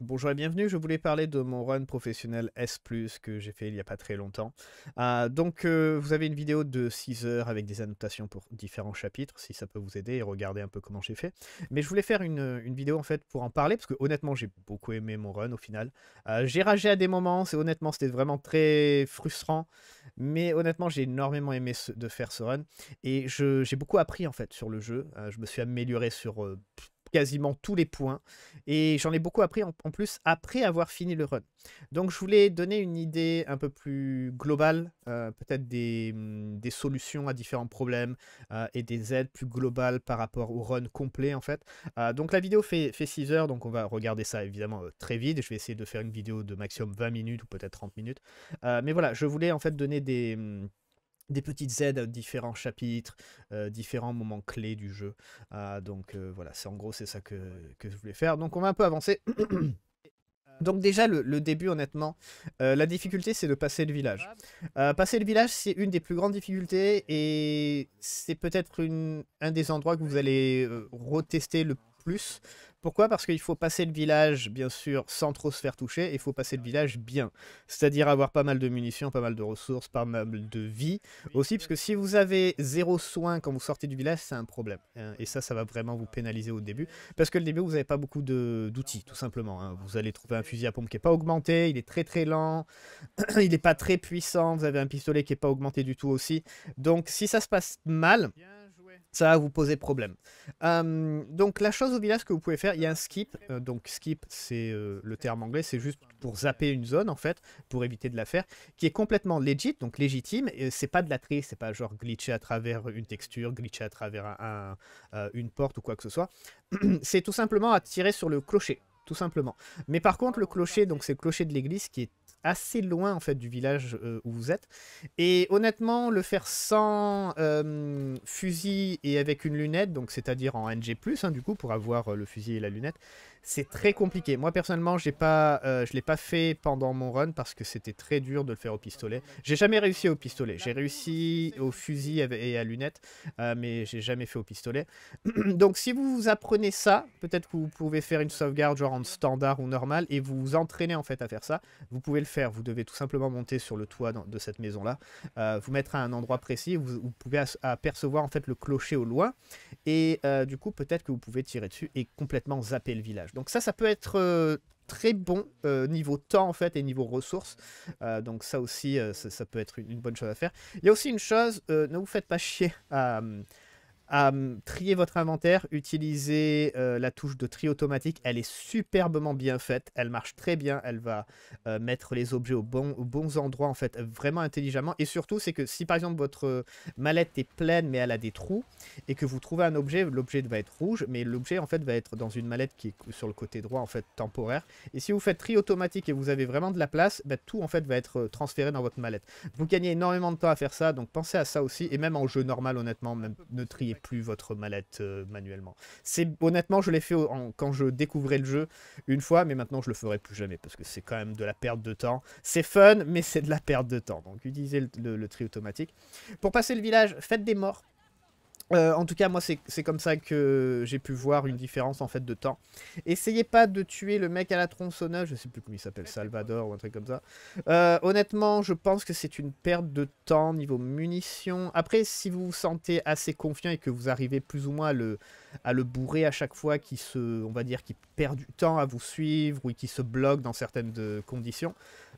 Bonjour et bienvenue, je voulais parler de mon run professionnel S+, que j'ai fait il n'y a pas très longtemps. Ah, donc euh, vous avez une vidéo de 6 heures avec des annotations pour différents chapitres, si ça peut vous aider et regarder un peu comment j'ai fait. Mais je voulais faire une, vidéo en fait pour en parler, parce que honnêtement j'ai beaucoup aimé mon run au final. Ah, j'ai ragé à des moments, c'est honnêtement c'était vraiment très frustrant, mais honnêtement j'ai énormément aimé de faire ce run, et j'ai beaucoup appris en fait sur le jeu, ah, je me suis amélioré sur euh, quasiment tous les points. Et j'en ai beaucoup appris en, plus après avoir fini le run. Donc je voulais donner une idée un peu plus globale, euh, peut-être mm, des, solutions à différents problèmes euh, et des aides plus globales par rapport au run complet en fait. Euh, donc la vidéo fait, fait 6 heures, donc on va regarder ça évidemment très vite. Je vais essayer de faire une vidéo de maximum 20 minutes ou peut-être 30 minutes. mais voilà, je voulais en fait donner des... Mm, des petites aides à différents chapitres, euh, différents moments clés du jeu. Ah, donc euh, voilà, c'est en gros c'est ça que, je voulais faire. Donc on va un peu avancer. donc déjà le, le début honnêtement, euh, la difficulté c'est de passer le village. passer le village c'est une des plus grandes difficultés et c'est peut-être un des endroits que vous allez retester le plus pourquoi Parce qu'il faut passer le village, bien sûr, sans trop se faire toucher, et il faut passer le village bien. C'est-à-dire avoir pas mal de munitions, pas mal de ressources, pas mal de vie aussi, parce que si vous avez zéro soin quand vous sortez du village, c'est un problème. Hein, et ça, ça va vraiment vous pénaliser au début, parce que le début, vous n'avez pas beaucoup d'outils, tout simplement. Hein. Vous allez trouver un fusil à pompe qui n'est pas augmenté, il est très très lent, il n'est pas très puissant, vous avez un pistolet qui n'est pas augmenté du tout aussi. Donc si ça se passe mal ça vous poser problème. donc la chose au village que vous pouvez faire, il y a un skip. Euh, donc skip, c'est euh, le terme anglais, c'est juste pour zapper une zone en fait, pour éviter de la faire, qui est complètement legit, donc légitime. c'est pas de la triche, c'est pas genre glitcher à travers une texture, glitcher à travers euh, une porte ou quoi que ce soit. C'est tout simplement à tirer sur le clocher tout simplement. Mais par contre, le clocher, donc c'est le clocher de l'église qui est assez loin en fait du village euh, où vous êtes. Et honnêtement, le faire sans euh, fusil et avec une lunette, donc c'est-à-dire en NG+, hein, du coup, pour avoir euh, le fusil et la lunette, c'est très compliqué. Moi personnellement, je pas, euh, je l'ai pas fait pendant mon run parce que c'était très dur de le faire au pistolet. J'ai jamais réussi au pistolet. J'ai réussi au fusil et à lunettes, mais euh, mais j'ai jamais fait au pistolet. Donc si vous apprenez ça, peut-être que vous pouvez faire une sauvegarde genre en standard ou normal et vous vous entraînez en fait à faire ça. Vous pouvez le faire. Vous devez tout simplement monter sur le toit de cette maison là, euh, vous mettre à un endroit précis. Vous, vous, pouvez apercevoir en fait le clocher au loin et du coup peut-être que vous pouvez tirer dessus et complètement zapper le village. Donc ça, ça peut être euh, très bon euh, niveau temps en fait et niveau ressources. Euh, donc ça aussi, ça, peut être une, bonne chose à faire. Il y a aussi une chose, ne vous faites pas chier à, à euh, trier votre inventaire, utilisez euh, la touche de tri automatique. Elle est superbement bien faite. Elle marche très bien. Elle va euh, mettre les objets au bon, aux bons endroits, en fait, vraiment intelligemment. Et surtout, c'est que si par exemple votre mallette est pleine, mais elle a des trous, et que vous trouvez un objet, l'objet va être rouge, mais l'objet, en fait, va être dans une mallette qui est sur le côté droit, en fait, temporaire. Et si vous faites tri automatique et vous avez vraiment de la place, bah, tout, en fait, va être transféré dans votre mallette. Vous gagnez énormément de temps à faire ça, donc pensez à ça aussi. Et même en jeu normal, honnêtement, même ne triez plus votre mallette euh, manuellement. C'est Honnêtement, je l'ai fait quand je découvrais le jeu une fois, mais maintenant je le ferai plus jamais parce que c'est quand même de la perte de temps. C'est fun, mais c'est de la perte de temps. Donc utilisez le, le tri automatique. Pour passer le village, faites des morts euh, en tout cas, moi, c'est comme ça que j'ai pu voir une différence en fait de temps. Essayez pas de tuer le mec à la tronçonneuse, je sais plus comment il s'appelle, Salvador ou un truc comme ça. Euh, honnêtement, je pense que c'est une perte de temps niveau munitions. Après, si vous vous sentez assez confiant et que vous arrivez plus ou moins à le, à bourrer à chaque fois qu'il se, on va dire, qu'il perd du temps à vous suivre ou qu'il se bloque dans certaines euh, conditions,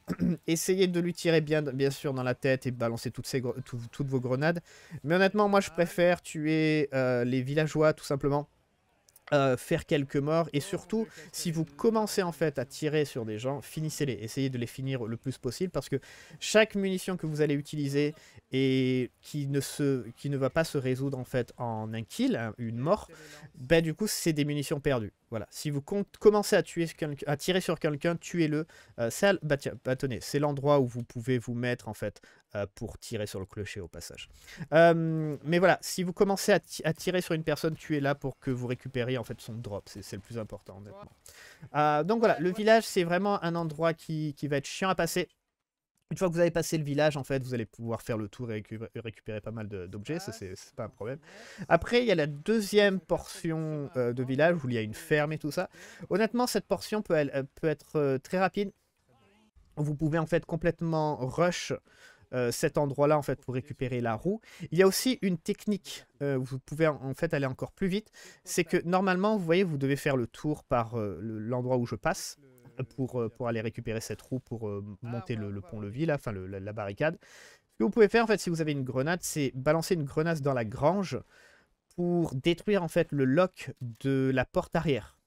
essayez de lui tirer bien, bien sûr dans la tête et balancer toutes, toutes vos grenades. Mais honnêtement, moi je préfère tuer euh, les villageois tout simplement. Euh, faire quelques morts et surtout si vous commencez en fait à tirer sur des gens finissez-les, essayez de les finir le plus possible parce que chaque munition que vous allez utiliser et qui ne, se, qui ne va pas se résoudre en fait en un kill, une mort, ben du coup c'est des munitions perdues. Voilà, si vous commencez à, tuer à tirer sur quelqu'un, tuez-le. Euh, bah, bah c'est l'endroit où vous pouvez vous mettre en fait euh, pour tirer sur le clocher au passage. mais voilà, si vous commencez à, tirer sur une personne, tuez-la pour que vous récupériez en fait son drop. C'est le plus important honnêtement. Euh, donc voilà, le village c'est vraiment un endroit qui, qui va être chiant à passer une fois que vous avez passé le village, en fait, vous allez pouvoir faire le tour et récupérer pas mal d'objets, ça ah, c'est pas un problème. Après, il y a la deuxième portion euh, de village où il y a une ferme et tout ça. Honnêtement, cette portion peut, elle, peut être euh, très rapide. Vous pouvez en fait complètement rush euh, cet endroit-là en fait pour récupérer la roue. Il y a aussi une technique où vous pouvez en, fait aller encore plus vite, c'est que normalement vous voyez vous devez faire le tour par l'endroit où je passe. Euh, pour, aller récupérer cette roue pour euh, ah, monter le, pont-levis, enfin le, la, barricade. Ce que vous pouvez faire, en fait, si vous avez une grenade, c'est balancer une grenade dans la grange pour détruire, en fait, le lock de la porte arrière.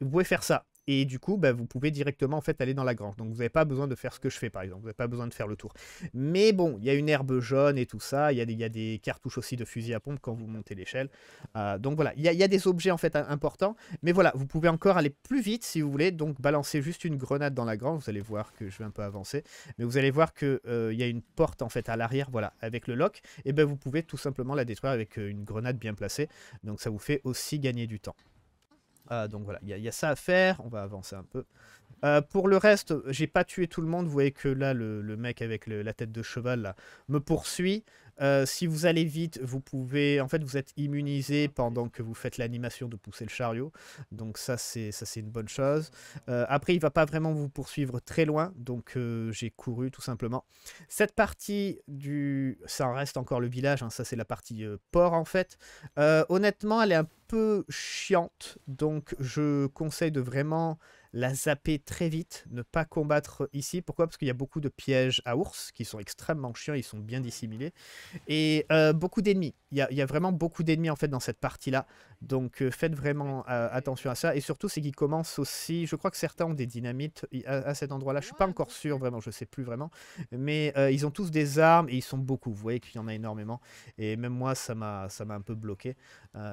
Vous pouvez faire ça. Et du coup, bah, vous pouvez directement aller dans la grange. Donc vous n'avez pas besoin de faire ce que je fais par exemple. Vous n'avez pas besoin de faire le tour. Mais bon, il y a une herbe jaune et tout ça. Il y, a des cartouches aussi de fusil à pompe quand vous montez l'échelle. Euh, donc voilà, il y, a des objets en fait importants. Mais voilà, vous pouvez encore aller plus vite si vous voulez. Donc balancer juste une grenade dans la grange. Vous allez voir que je vais un peu avancer. Mais vous allez voir qu'il euh, y a une porte en fait à l'arrière. Voilà, avec le lock. Et ben vous pouvez tout simplement la détruire avec euh, une grenade bien placée. Donc ça vous fait aussi gagner du temps. Ah, donc voilà, il y, a ça à faire, on va avancer un peu. Euh, pour le reste, j'ai pas tué tout le monde. Vous voyez que là, le, mec avec la tête de cheval me poursuit. Euh, si vous allez vite, vous pouvez. En fait, vous êtes immunisé pendant que vous faites l'animation de pousser le chariot. Donc, ça, c'est une bonne chose. Euh, après, il va pas vraiment vous poursuivre très loin. Donc, j'ai couru tout simplement. Cette partie du. Ça en reste encore le village. Hein. ça, c'est la partie port en fait. honnêtement, elle est un peu chiante. Donc, je conseille de vraiment la zapper très vite, ne pas combattre ici. Pourquoi Parce qu'il y a beaucoup de pièges à ours qui sont extrêmement chiants, ils sont bien dissimulés. Et euh, beaucoup d'ennemis. Il y a, vraiment beaucoup d'ennemis en fait dans cette partie-là. Donc euh, faites vraiment euh, attention à ça. Et surtout, c'est qu'ils commencent aussi... Je crois que certains ont des dynamites à, cet endroit-là. Je suis pas encore sûr, vraiment, je sais plus vraiment. Mais ils ont tous des armes et ils sont beaucoup. Vous voyez qu'il y en a énormément. Et même moi, ça m'a un peu bloqué.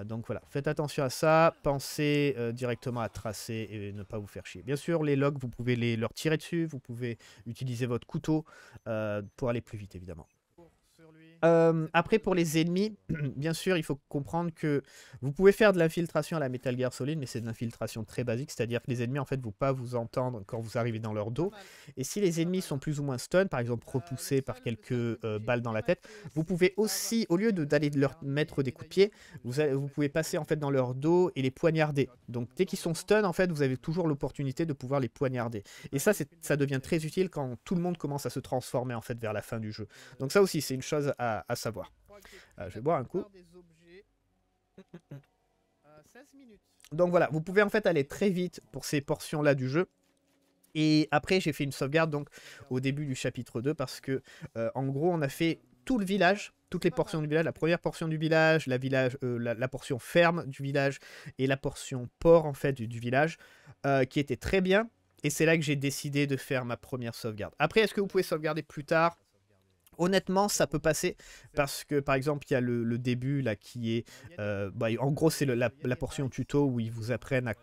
donc voilà, faites attention à ça. Pensez directement à tracer et ne pas vous faire chier Bien sûr, les logs, vous pouvez les, leur tirer dessus, vous pouvez utiliser votre couteau euh, pour aller plus vite, évidemment après, pour les ennemis, bien sûr, il faut comprendre que vous pouvez faire de l'infiltration à la Metal Gear Solid, mais c'est de l'infiltration très basique, c'est-à-dire que les ennemis, en fait, ne vont pas vous entendre quand vous arrivez dans leur dos. Et si les ennemis sont plus ou moins stun, par exemple repoussés par quelques euh, balles dans la tête, vous pouvez aussi, au lieu d'aller leur mettre des coups de pied, vous, vous pouvez passer en fait dans leur dos et les poignarder. Donc dès qu'ils sont stun, en fait, vous avez toujours l'opportunité de pouvoir les poignarder. Et ça, ça devient très utile quand tout le monde commence à se transformer en fait vers la fin du jeu. Donc ça aussi, c'est une chose à à, savoir. Euh, je vais boire un coup. Donc voilà, vous pouvez en fait aller très vite pour ces portions-là du jeu. Et après, j'ai fait une sauvegarde donc au début du chapitre 2 parce que, euh, en gros, on a fait tout le village, toutes les portions du village, la première portion du village, la, village, euh, la, portion ferme du village et la portion port en fait du, village, qui était très bien. Et c'est là que j'ai décidé de faire ma première sauvegarde. Après, est-ce que vous pouvez sauvegarder plus tard Honnêtement, ça peut passer parce que par exemple, il y a le, début là qui est, euh, bah, en gros, c'est la, portion tuto où ils vous apprennent à,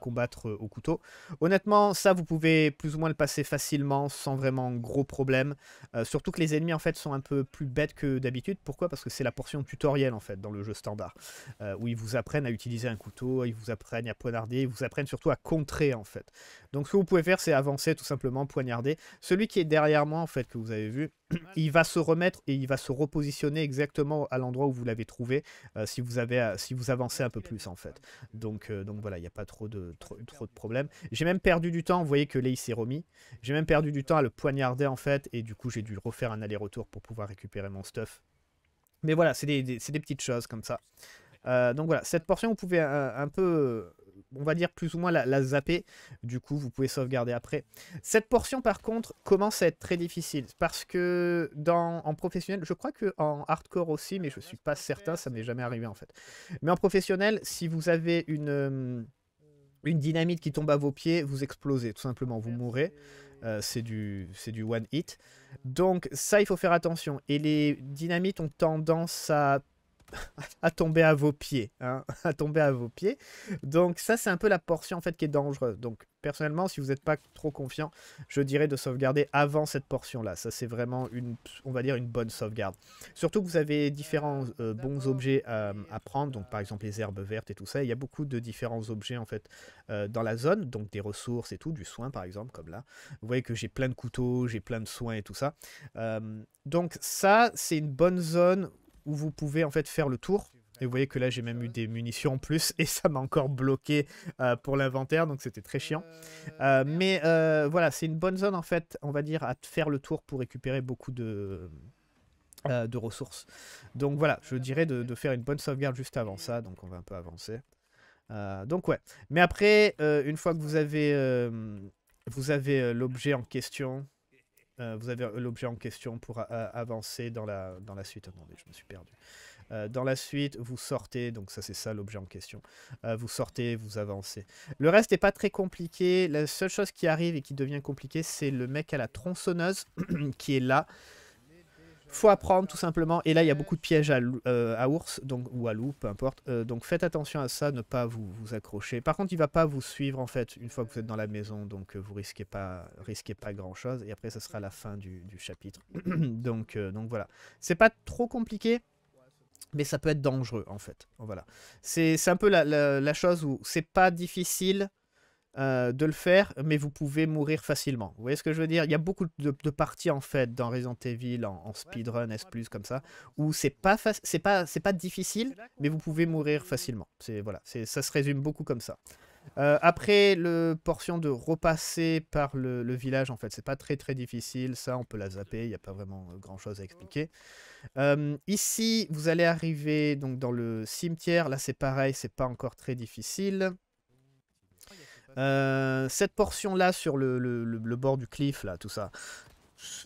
combattre euh, au couteau. Honnêtement, ça vous pouvez plus ou moins le passer facilement sans vraiment gros problème. Euh, surtout que les ennemis en fait sont un peu plus bêtes que d'habitude. Pourquoi Parce que c'est la portion tutoriel en fait dans le jeu standard où ils vous apprennent à utiliser un couteau, ils vous apprennent à poignarder, ils vous apprennent surtout à contrer en fait. Donc ce que vous pouvez faire, c'est avancer tout simplement, poignarder. Celui qui est derrière moi, en fait, que vous avez vu, il va se remettre et il va se repositionner exactement à l'endroit où vous l'avez trouvé euh, si, vous avez, euh, si vous avancez un peu plus, en fait. Donc, euh, donc voilà, il n'y a pas trop de, trop, de problèmes. J'ai même perdu du temps, vous voyez que Lei s'est remis. J'ai même perdu du temps à le poignarder, en fait, et du coup, j'ai dû refaire un aller-retour pour pouvoir récupérer mon stuff. Mais voilà, c'est des, petites choses comme ça. donc voilà, cette portion, vous pouvez un peu on va dire plus ou moins la, zapper. Du coup, vous pouvez sauvegarder après. Cette portion, par contre, commence à être très difficile parce que dans, en professionnel, je crois que en hardcore aussi, mais je suis pas certain, ça m'est jamais arrivé en fait. Mais en professionnel, si vous avez une euh, une dynamite qui tombe à vos pieds, vous explosez tout simplement, vous mourrez. Euh, c'est du, du one hit. Donc ça, il faut faire attention. Et les dynamites ont tendance à à tomber à vos pieds, hein, à tomber à vos pieds. Donc ça, c'est un peu la portion en fait qui est dangereuse. Donc personnellement, si vous n'êtes pas trop confiant, je dirais de sauvegarder avant cette portion-là. Ça, c'est vraiment une, on va dire une bonne sauvegarde. Surtout que vous avez différents euh, bons objets euh, à prendre, donc par exemple les herbes vertes et tout ça. Il y a beaucoup de différents objets en fait euh, dans la zone, donc des ressources et tout, du soin par exemple, comme là. Vous voyez que j'ai plein de couteaux, j'ai plein de soins et tout ça. donc ça, c'est une bonne zone vous pouvez en fait faire le tour. Et vous voyez que là, j'ai même eu des munitions en plus et ça m'a encore bloqué euh, pour l'inventaire, donc c'était très chiant. Euh, mais euh, voilà, c'est une bonne zone en fait, on va dire, à faire le tour pour récupérer beaucoup de, ressources. Donc voilà, je dirais de, de, faire une bonne sauvegarde juste avant ça, donc on va un peu avancer. donc ouais, mais après, une fois que vous avez, vous avez l'objet en question, euh, vous avez l'objet en question pour avancer dans la, dans la suite. Attendez, je me suis perdu. Euh, dans la suite, vous sortez, donc ça c'est ça l'objet en question. Euh, vous sortez, vous avancez. Le reste n'est pas très compliqué. La seule chose qui arrive et qui devient compliquée, c'est le mec à la tronçonneuse qui est là faut apprendre tout simplement. Et là, il y a beaucoup de pièges à, euh, ours donc, ou à loup, peu importe. Euh, donc faites attention à ça, ne pas vous, accrocher. Par contre, il va pas vous suivre en fait une fois que vous êtes dans la maison, donc euh, vous risquez pas, risquez pas grand chose. Et après, ce sera la fin du, chapitre. donc, donc voilà. C'est pas trop compliqué. Mais ça peut être dangereux en fait. Voilà. C'est un peu la, chose où c'est pas difficile, euh, de le faire, mais vous pouvez mourir facilement. Vous voyez ce que je veux dire Il y a beaucoup de, parties en fait dans Resident Evil en, speedrun S+, comme ça, où c'est pas c'est pas c'est pas difficile, mais vous pouvez mourir facilement. C'est voilà, ça se résume beaucoup comme ça. Euh, après le portion de repasser par le, village en fait c'est pas très très difficile ça on peut la zapper il n'y a pas vraiment euh, grand chose à expliquer ici vous allez arriver donc dans le cimetière là c'est pareil c'est pas encore très difficile euh, cette portion-là sur le, bord du cliff, là, tout ça.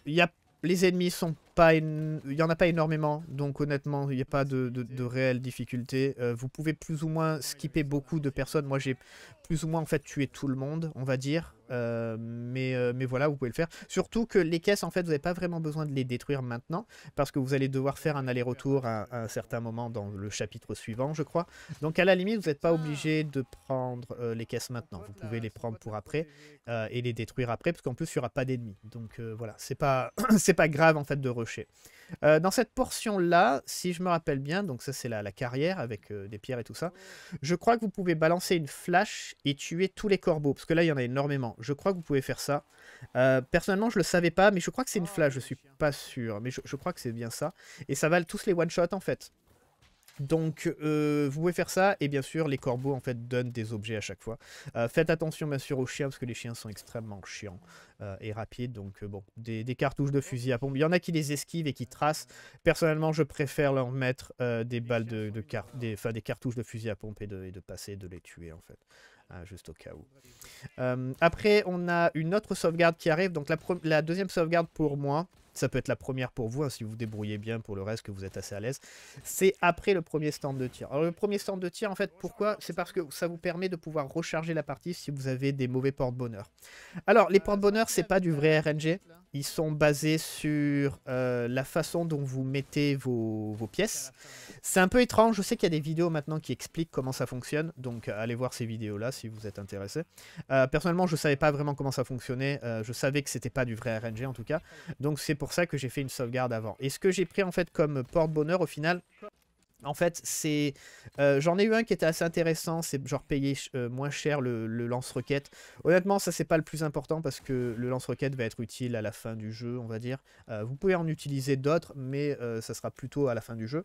Y a, les ennemis sont il n'y en a pas énormément, donc honnêtement, il n'y a pas de, de, de réelle difficulté. Euh, vous pouvez plus ou moins skipper beaucoup de personnes. Moi, j'ai plus ou moins en fait tué tout le monde, on va dire. Euh, mais, euh, mais voilà, vous pouvez le faire. Surtout que les caisses, en fait, vous n'avez pas vraiment besoin de les détruire maintenant, parce que vous allez devoir faire un aller-retour à, un certain moment dans le chapitre suivant, je crois. Donc à la limite, vous n'êtes pas obligé de prendre les caisses maintenant. Vous pouvez les prendre pour après et les détruire après, parce qu'en plus, il n'y aura pas d'ennemis. Donc voilà, c'est pas, pas grave, en fait, de, rechercher euh, dans cette portion-là, si je me rappelle bien, donc ça c'est la, carrière avec euh, des pierres et tout ça, je crois que vous pouvez balancer une flash et tuer tous les corbeaux, parce que là il y en a énormément. Je crois que vous pouvez faire ça. Euh, personnellement, je le savais pas, mais je crois que c'est une flash, je suis pas sûr, mais je, crois que c'est bien ça. Et ça valent tous les one-shot en fait. Donc euh, vous pouvez faire ça et bien sûr les corbeaux en fait donnent des objets à chaque fois. Euh, faites attention bien sûr aux chiens parce que les chiens sont extrêmement chiants euh, et rapides. Donc bon, des, cartouches de fusil à pompe. Il y en a qui les esquivent et qui tracent. Personnellement je préfère leur mettre des balles de, des, des cartouches de fusil à pompe et de, passer de les tuer en fait. Hein, juste au cas où. après, on a une autre sauvegarde qui arrive. Donc la deuxième sauvegarde pour moi, ça peut être la première pour vous, hein, si vous vous débrouillez bien pour le reste, que vous êtes assez à l'aise, c'est après le premier stand de tir. Alors le premier stand de tir, en fait, pourquoi C'est parce que ça vous permet de pouvoir recharger la partie si vous avez des mauvais porte-bonheur. Alors, les porte-bonheur, c'est pas du vrai RNG, ils sont basés sur euh, la façon dont vous mettez vos, pièces. C'est un peu étrange, je sais qu'il y a des vidéos maintenant qui expliquent comment ça fonctionne, donc euh, allez voir ces vidéos-là si vous êtes intéressé. Euh, personnellement, je ne savais pas vraiment comment ça fonctionnait, je savais que c'était pas du vrai RNG en tout cas, donc c'est pour ça que j'ai fait une sauvegarde avant. Et ce que j'ai pris en fait comme porte-bonheur au final, en fait, c'est. Euh, j'en ai eu un qui était assez intéressant, c'est genre payer euh, moins cher le, lance-roquette. Honnêtement, ça c'est pas le plus important parce que le lance-roquette va être utile à la fin du jeu, on va dire. Euh, vous pouvez en utiliser d'autres, mais ça sera plutôt à la fin du jeu.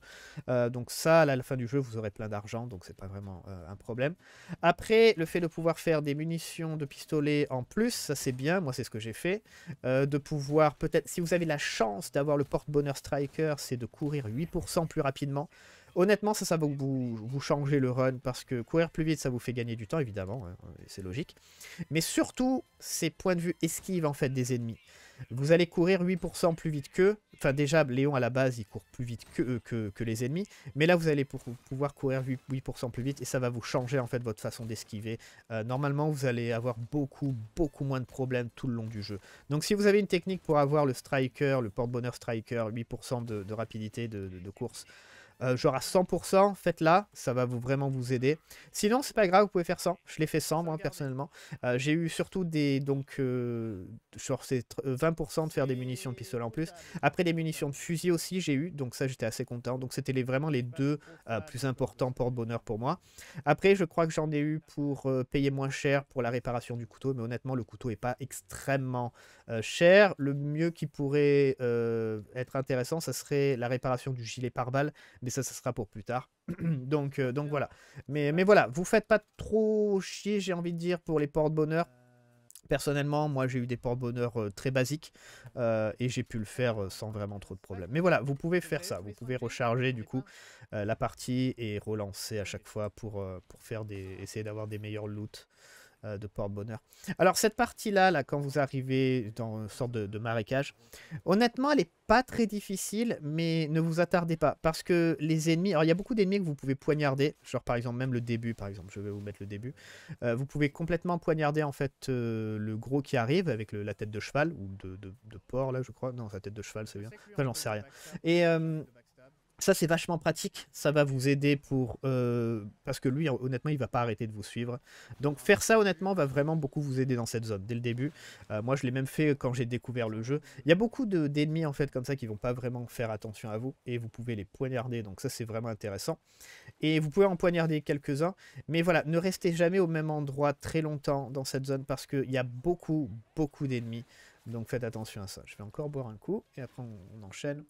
donc, ça, à la fin du jeu, vous aurez plein d'argent, donc c'est pas vraiment un problème. Après, le fait de pouvoir faire des munitions de pistolet en plus, ça c'est bien, moi c'est ce que j'ai fait. de pouvoir peut-être, si vous avez la chance d'avoir le porte-bonheur striker, c'est de courir 8% plus rapidement. Honnêtement, ça, ça va vous, changer le run parce que courir plus vite, ça vous fait gagner du temps, évidemment, hein, c'est logique. Mais surtout, ces points de vue esquive en fait des ennemis. Vous allez courir 8% plus vite qu'eux. Enfin, déjà, Léon à la base, il court plus vite que, euh, que, les ennemis. Mais là, vous allez pouvoir courir 8% plus vite et ça va vous changer en fait votre façon d'esquiver. Euh, normalement, vous allez avoir beaucoup, beaucoup moins de problèmes tout le long du jeu. Donc, si vous avez une technique pour avoir le striker, le porte-bonheur striker, 8% de, rapidité de course, euh, genre à 100%, faites-la, ça va vous vraiment vous aider. Sinon, c'est pas grave, vous pouvez faire 100. Je l'ai fait 100, moi, personnellement. Euh, j'ai eu surtout des, donc, euh, genre c'est 20% euh, de faire des munitions de pistolet en plus. Après, des munitions de fusil aussi, j'ai eu, donc ça, j'étais assez content. Donc, c'était les, vraiment les deux plus importants porte-bonheur pour moi. Après, je crois que j'en ai eu pour payer moins cher pour la réparation du couteau, mais honnêtement, le couteau est pas extrêmement cher. Le mieux qui pourrait être intéressant, ça serait la réparation du gilet pare-balles, mais ça, ça sera pour plus tard. donc, euh, donc voilà. Mais, mais voilà, vous faites pas trop chier, j'ai envie de dire, pour les portes bonheur Personnellement, moi j'ai eu des portes bonheur euh, très basiques euh, et j'ai pu le faire sans vraiment trop de problèmes. Mais voilà, vous pouvez faire ça, vous pouvez recharger du coup la partie et relancer à chaque fois pour, pour faire des, essayer d'avoir des meilleurs loots. Euh, de porte-bonheur. Alors cette partie-là, là, quand vous arrivez dans une sorte de, marécage, honnêtement, elle n'est pas très difficile, mais ne vous attardez pas. Parce que les ennemis... Alors il y a beaucoup d'ennemis que vous pouvez poignarder, genre par exemple même le début, par exemple, je vais vous mettre le début. Euh, vous pouvez complètement poignarder en fait euh, le gros qui arrive avec la tête de cheval, ou de, de, porc là, je crois. Non, sa tête de cheval, c'est bien. Enfin, j'en sais rien. Et ça, c'est vachement pratique. Ça va vous aider pour. Euh, parce que lui, honnêtement, il va pas arrêter de vous suivre. Donc, faire ça, honnêtement, va vraiment beaucoup vous aider dans cette zone dès le début. Euh, moi, je l'ai même fait quand j'ai découvert le jeu. Il y a beaucoup d'ennemis, en fait, comme ça, qui vont pas vraiment faire attention à vous. Et vous pouvez les poignarder. Donc, ça, c'est vraiment intéressant. Et vous pouvez en poignarder quelques-uns. Mais voilà, ne restez jamais au même endroit très longtemps dans cette zone parce qu'il y a beaucoup, beaucoup d'ennemis. Donc, faites attention à ça. Je vais encore boire un coup et après, on enchaîne.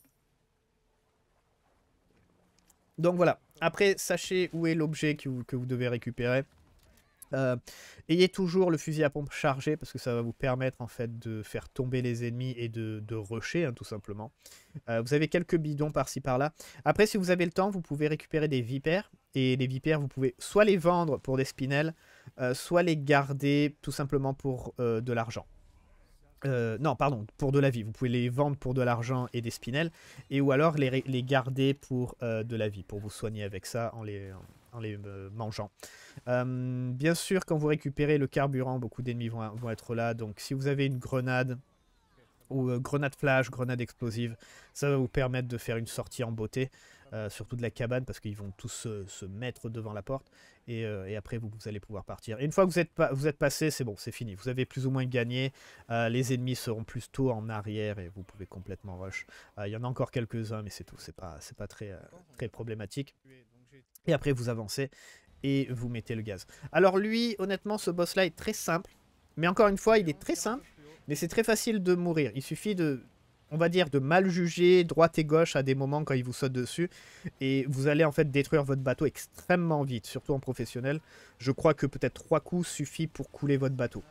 Donc voilà. Après, sachez où est l'objet que, vous, devez récupérer. Euh, ayez toujours le fusil à pompe chargé parce que ça va vous permettre en fait de faire tomber les ennemis et de, rusher hein, tout simplement. Euh, vous avez quelques bidons par-ci par-là. Après si vous avez le temps vous pouvez récupérer des vipères et les vipères vous pouvez soit les vendre pour des spinels, euh, soit les garder tout simplement pour de l'argent. Euh, non, pardon, pour de la vie. Vous pouvez les vendre pour de l'argent et des spinels, et ou alors les, garder pour euh, de la vie, pour vous soigner avec ça en les, euh, mangeant. bien sûr, quand vous récupérez le carburant, beaucoup d'ennemis vont, être là, donc si vous avez une grenade, ou grenade flash, grenade explosive, ça va vous permettre de faire une sortie en beauté. Euh, surtout de la cabane, parce qu'ils vont tous se, mettre devant la porte. Euh, et, après, vous, vous, allez pouvoir partir. Et une fois que vous êtes, vous êtes passé, c'est bon, c'est fini. Vous avez plus ou moins gagné. Euh, les ennemis seront plus tôt en arrière et vous pouvez complètement rush. Il y en a encore quelques-uns, mais c'est tout. C'est pas, pas très, très problématique. Et après, vous avancez et vous mettez le gaz. Alors lui, honnêtement, ce boss-là est très simple. Mais encore une fois, il est très simple. Mais c'est très facile de mourir. Il suffit de on va dire, de mal juger droite et gauche à des moments quand ils vous sautent dessus. Et vous allez en fait détruire votre bateau extrêmement vite, surtout en professionnel. Je crois que peut-être trois coups suffit pour couler votre bateau.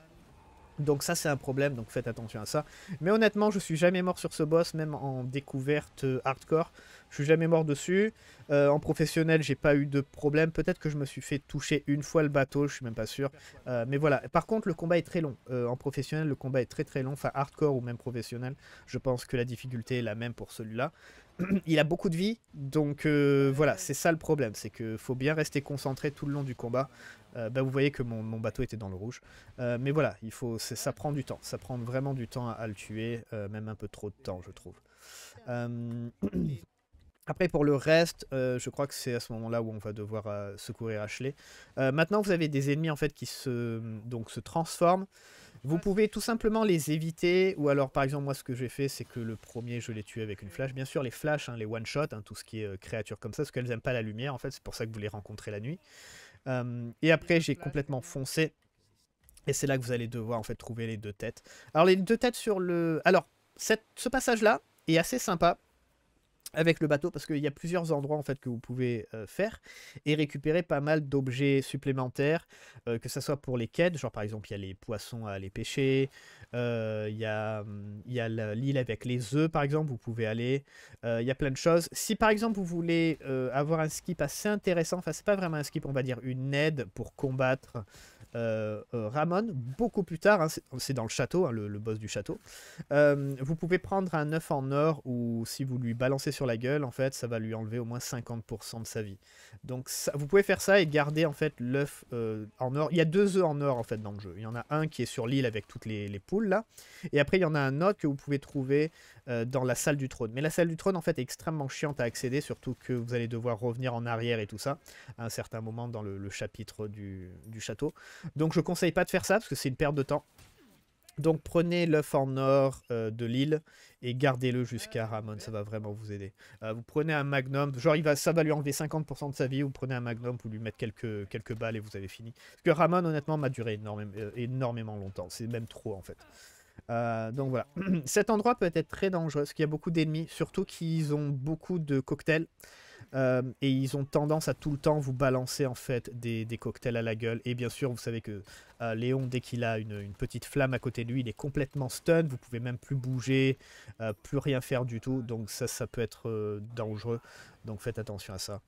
Donc ça c'est un problème, donc faites attention à ça. Mais honnêtement, je suis jamais mort sur ce boss, même en découverte euh, hardcore. Je suis jamais mort dessus. Euh, en professionnel, j'ai pas eu de problème. Peut-être que je me suis fait toucher une fois le bateau, je suis même pas sûr. Euh, mais voilà. Par contre, le combat est très long. en professionnel, le combat est très très long. Enfin, hardcore ou même professionnel, je pense que la difficulté est la même pour celui-là. Il a beaucoup de vie, donc voilà, c'est ça le problème. C'est que faut bien rester concentré tout le long du combat. Euh, bah, vous voyez que mon, mon, bateau était dans le rouge. Euh, mais voilà, il faut, ça prend du temps. Ça prend vraiment du temps à, le tuer, euh, même un peu trop de temps, je trouve. Après, pour le reste, je crois que c'est à ce moment-là où on va devoir secourir Ashley. maintenant, vous avez des ennemis en fait qui se, donc, se transforment. Vous pouvez tout simplement les éviter, ou alors par exemple moi ce que j'ai fait c'est que le premier je l'ai tué avec une flash. Bien sûr les flashs, hein, les one-shot, hein, tout ce qui est créature créatures comme ça, parce qu'elles n'aiment pas la lumière en fait, c'est pour ça que vous les rencontrez la nuit. Euh, et après, j'ai complètement foncé. Et c'est là que vous allez devoir en fait trouver les deux têtes. Alors les deux têtes sur le... Alors, ce passage-là est assez sympa avec le bateau parce qu'il y a plusieurs endroits en fait que vous pouvez euh, faire et récupérer pas mal d'objets supplémentaires, euh, que ce soit pour les quêtes, genre par exemple il y a les poissons à aller pêcher, euh, il y a, hum, l'île avec les œufs par exemple, vous pouvez aller, il y a plein de choses. Si par exemple vous voulez avoir un skip assez intéressant, enfin c'est pas vraiment un skip, on va dire une aide pour combattre euh, euh, Ramon beaucoup plus tard. Hein, c'est dans le château, hein, le, boss du château. Euh, vous pouvez prendre un œuf en or ou si vous lui balancez sur la gueule, en fait, ça va lui enlever au moins 50% de sa vie. Donc vous pouvez faire ça et garder en fait l'œuf en or. Il y a deux œufs en or en fait dans le jeu. Il y en a un qui est sur l'île avec toutes les, poules là. Et après, il y en a un autre que vous pouvez trouver dans la salle du trône. Mais la salle du trône en fait est extrêmement chiante à accéder, surtout que vous allez devoir revenir en arrière et tout ça à un certain moment dans le, chapitre du château. Donc je conseille pas de faire ça parce que c'est une perte de temps. Donc prenez l'œuf en or euh, de l'île et gardez-le jusqu'à Ramon, ça va vraiment vous aider. Euh, vous prenez un magnum, genre il va, ça va lui enlever 50% de sa vie, vous prenez un magnum, vous lui mettez quelques, quelques balles et vous avez fini. Parce que Ramon honnêtement m'a duré énormément, euh, énormément longtemps, c'est même trop en fait. donc voilà, cet endroit peut être très dangereux parce qu'il y a beaucoup d'ennemis, surtout qu'ils ont beaucoup de cocktails. Euh, et ils ont tendance à tout le temps vous balancer en fait des, cocktails à la gueule. Et bien sûr, vous savez que euh, Léon, dès qu'il a une, petite flamme à côté de lui, il est complètement stun. Vous pouvez même plus bouger, euh, plus rien faire du tout. Donc ça, ça peut être dangereux. Donc faites attention à ça. Hein.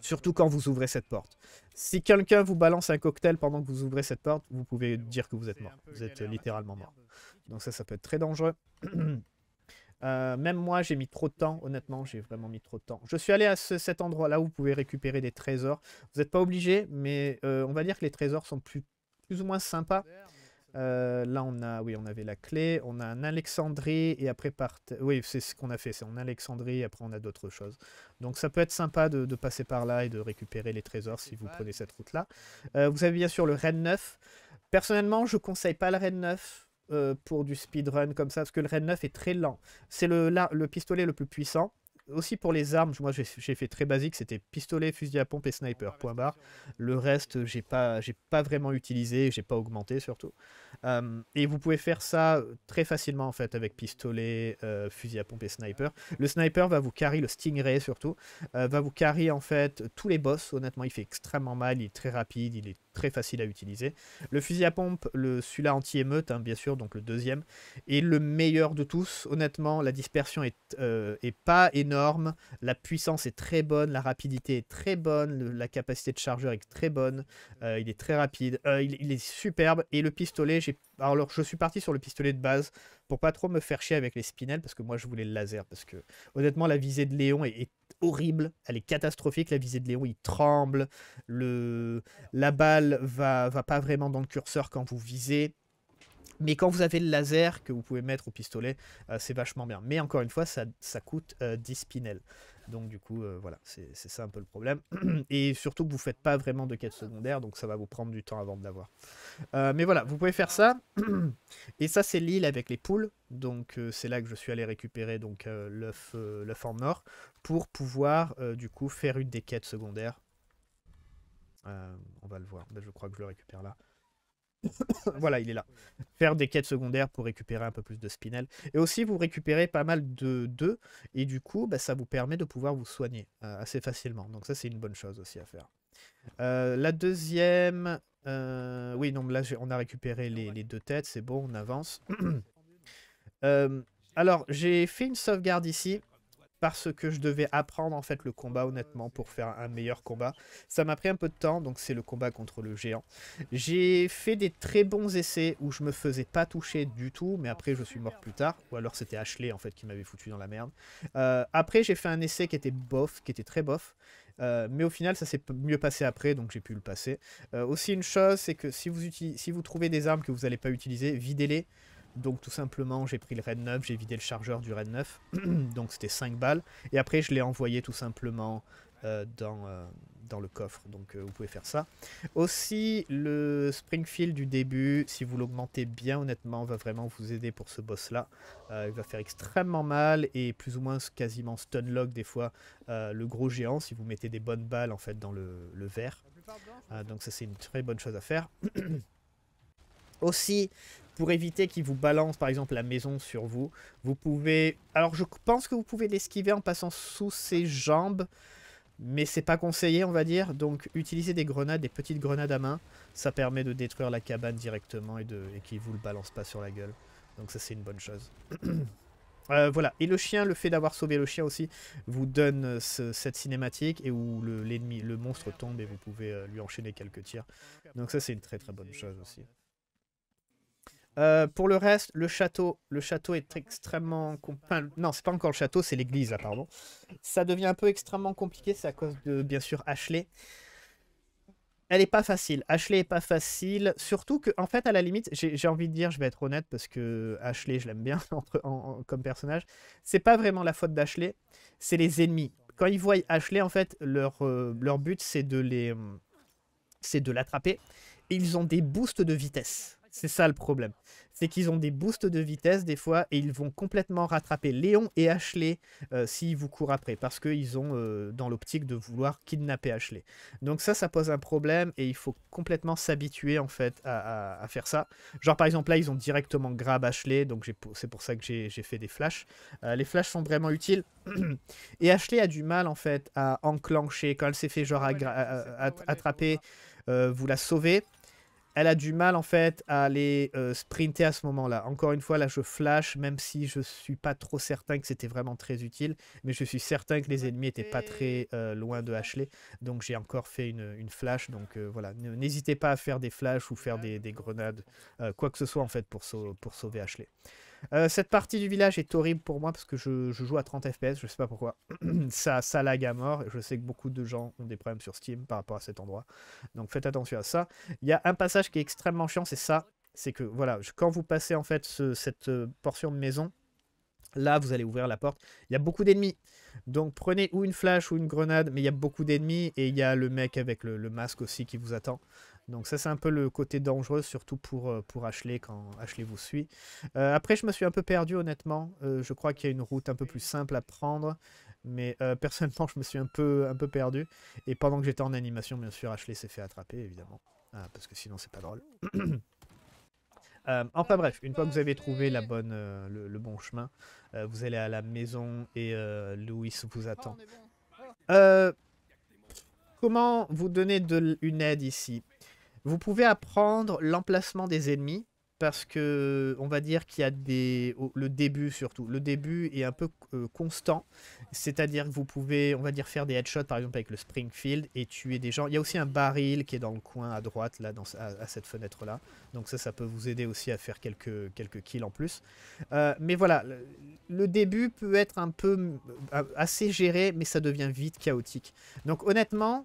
Surtout quand vous ouvrez cette porte. Si quelqu'un vous balance un cocktail pendant que vous ouvrez cette porte, vous pouvez dire que vous êtes mort. Vous êtes littéralement mort. Donc ça, ça peut être très dangereux. Euh, même moi, j'ai mis trop de temps. Honnêtement, j'ai vraiment mis trop de temps. Je suis allé à cet endroit-là où vous pouvez récupérer des trésors. Vous n'êtes pas obligé, mais euh, on va dire que les trésors sont plus, ou moins sympas. Euh, là, on a, oui, on avait la clé. On a un Alexandrie et après, part... oui, c'est ce qu'on a fait. C'est en Alexandrie et après, on a d'autres choses. Donc, ça peut être sympa de, passer par là et de récupérer les trésors si vous prenez cette route-là. vous avez bien sûr le Rennes 9. Personnellement, je ne conseille pas le Rennes 9. Euh, pour du speedrun comme ça, parce que le Red 9 est très lent. C'est le, le pistolet le plus puissant. Aussi pour les armes, moi j'ai, fait très basique, c'était pistolet, fusil à pompe et sniper, point barre. Le reste, j'ai pas, pas vraiment utilisé, j'ai pas augmenté surtout. Euh, et vous pouvez faire ça très facilement en fait avec pistolet, euh, fusil à pompe et sniper. Le sniper va vous carry, le stingray surtout, va vous carry en fait tous les boss, honnêtement il fait extrêmement mal, il est très rapide, il est très facile à utiliser. Le fusil à pompe, le, celui-là anti-émeute, hein, bien sûr, donc le deuxième, est le meilleur de tous. Honnêtement, la dispersion est, euh, pas énorme, la puissance est très bonne, la rapidité est très bonne, la capacité de chargeur est très bonne, euh, il est très rapide, euh, il, est superbe. Et le pistolet, alors je suis parti sur le pistolet de base, pour pas trop me faire chier avec les spinels, parce que moi je voulais le laser, parce que honnêtement la visée de Léon est, horrible, elle est catastrophique, la visée de Léon il tremble, le, la balle va, va pas vraiment dans le curseur quand vous visez, mais quand vous avez le laser que vous pouvez mettre au pistolet, euh, c'est vachement bien. Mais encore une fois, ça, coûte 10 euh, spinels. Donc du coup, euh, voilà, c'est ça un peu le problème. Et surtout que vous ne faites pas vraiment de quête secondaire, donc ça va vous prendre du temps avant de l'avoir. Euh, mais voilà, vous pouvez faire ça. Et ça, c'est l'île avec les poules. Donc euh, c'est là que je suis allé récupérer donc l'œuf en or pour pouvoir du coup faire une des quêtes secondaires. on va le voir. Ben, je crois que je le récupère là. voilà, il est là. Faire des quêtes secondaires pour récupérer un peu plus de spinel. Et aussi, vous récupérez pas mal de deux et du coup, bah, ça vous permet de pouvoir vous soigner euh, assez facilement. Donc ça, c'est une bonne chose aussi à faire. Euh, la deuxième... Euh, oui, non, là, on a récupéré les deux têtes, c'est bon, on avance. alors, j'ai fait une sauvegarde ici parce que je devais apprendre en fait le combat honnêtement pour faire un meilleur combat. Ça m'a pris un peu de temps, donc c'est le combat contre le géant. J'ai fait des très bons essais où je me faisais pas toucher du tout, mais après je suis mort plus tard, ou alors c'était Ashley en fait qui m'avait foutu dans la merde. Euh, après j'ai fait un essai qui était bof, qui était très bof, euh, mais au final, ça s'est mieux passé après, donc j'ai pu le passer. Euh, aussi, une chose, c'est que si vous, si vous trouvez des armes que vous n'allez pas utiliser, videz-les. Donc tout simplement, j'ai pris le Red 9, j'ai vidé le chargeur du Red 9, donc c'était 5 balles. Et après, je l'ai envoyé tout simplement euh, dans, euh, dans le coffre, donc euh, vous pouvez faire ça. Aussi, le Springfield du début, si vous l'augmentez bien, honnêtement, va vraiment vous aider pour ce boss-là. il va faire extrêmement mal et plus ou moins quasiment stunlock des fois le gros géant si vous mettez des bonnes balles en fait dans le, le verre. donc ça, c'est une très bonne chose à faire. Aussi, pour éviter qu'il vous balance par exemple la maison sur vous. Vous pouvez... Alors je pense que vous pouvez l'esquiver en passant sous ses jambes, mais c'est pas conseillé on va dire. Donc utilisez des grenades, des petites grenades à main, ça permet de détruire la cabane directement et, de... et vous le balance pas sur la gueule. Donc ça c'est une bonne chose. Euh, voilà, et le chien, le fait d'avoir sauvé le chien aussi, vous donne euh, cette cinématique et où l'ennemi, le monstre tombe et vous pouvez euh, lui enchaîner quelques tirs. Donc ça c'est une très très bonne chose aussi. Euh, pour le reste, le château, le château est extrêmement... Enfin, non, c'est pas encore le château, c'est l'église, là, pardon. Ça devient un peu extrêmement compliqué, c'est à cause de, bien sûr, Ashley. Elle est pas facile. Ashley est pas facile. Surtout que, en fait, à la limite, j'ai envie de dire, je vais être honnête, parce que Ashley, je l'aime bien comme personnage. C'est pas vraiment la faute d'Ashley, c'est les ennemis. Quand ils voient Ashley, en fait, leur, euh, leur but, c'est de les... c'est de l'attraper. Ils ont des boosts de vitesse c'est ça le problème. C'est qu'ils ont des boosts de vitesse des fois et ils vont complètement rattraper Léon et Ashley euh, s'ils vous courent après parce qu'ils ont euh, dans l'optique de vouloir kidnapper Ashley. Donc ça, ça pose un problème et il faut complètement s'habituer en fait à, faire ça. Genre par exemple là, ils ont directement grab Ashley, donc c'est pour ça que j'ai fait des flashs. Euh, les flashs sont vraiment utiles et Ashley a du mal en fait à enclencher quand elle s'est fait genre attraper, vous la sauvez elle a du mal en fait à aller euh, sprinter à ce moment-là. Encore une fois, là je flash, même si je suis pas trop certain que c'était vraiment très utile, mais je suis certain que les ennemis étaient pas très euh, loin de Ashley, donc j'ai encore fait une, flash. Donc euh, voilà, n'hésitez pas à faire des flashs ou faire ah, des, grenades, quoi que ce soit en fait pour sauver Ashley. Euh, cette partie du village est horrible pour moi parce que je, joue à 30 FPS, je sais pas pourquoi. ça, ça lag à mort. Je sais que beaucoup de gens ont des problèmes sur Steam par rapport à cet endroit. Donc faites attention à ça. Il y a un passage qui est extrêmement chiant, c'est ça. C'est que voilà, quand vous passez en fait cette euh, portion de maison, là vous allez ouvrir la porte. Il y a beaucoup d'ennemis. Donc prenez ou une flash ou une grenade, mais il y a beaucoup d'ennemis et il y a le mec avec le masque aussi qui vous attend. Donc ça c'est un peu le côté dangereux, surtout pour, euh, pour Ashley quand Ashley vous suit. Euh, après je me suis un peu perdu honnêtement, euh, je crois qu'il y a une route un peu plus simple à prendre, mais personnellement je me suis un peu, un peu perdu. Et pendant que j'étais en animation bien sûr Ashley s'est fait attraper évidemment, ah, parce que sinon c'est pas drôle. enfin bref, une fois que vous avez trouvé la bonne, le, bon chemin, vous allez à la maison et Louis vous attend. Oh, comment vous donner de, une aide ici vous pouvez apprendre l'emplacement des ennemis parce que on va dire qu'il y a des le début surtout le début est un peu euh, constant c'est-à-dire que vous pouvez on va dire faire des headshots par exemple avec le Springfield et tuer des gens il y a aussi un baril qui est dans le coin à droite là dans à, cette fenêtre là donc ça ça peut vous aider aussi à faire quelques quelques kills en plus euh, mais voilà le, début peut être un peu euh, assez géré mais ça devient vite chaotique donc honnêtement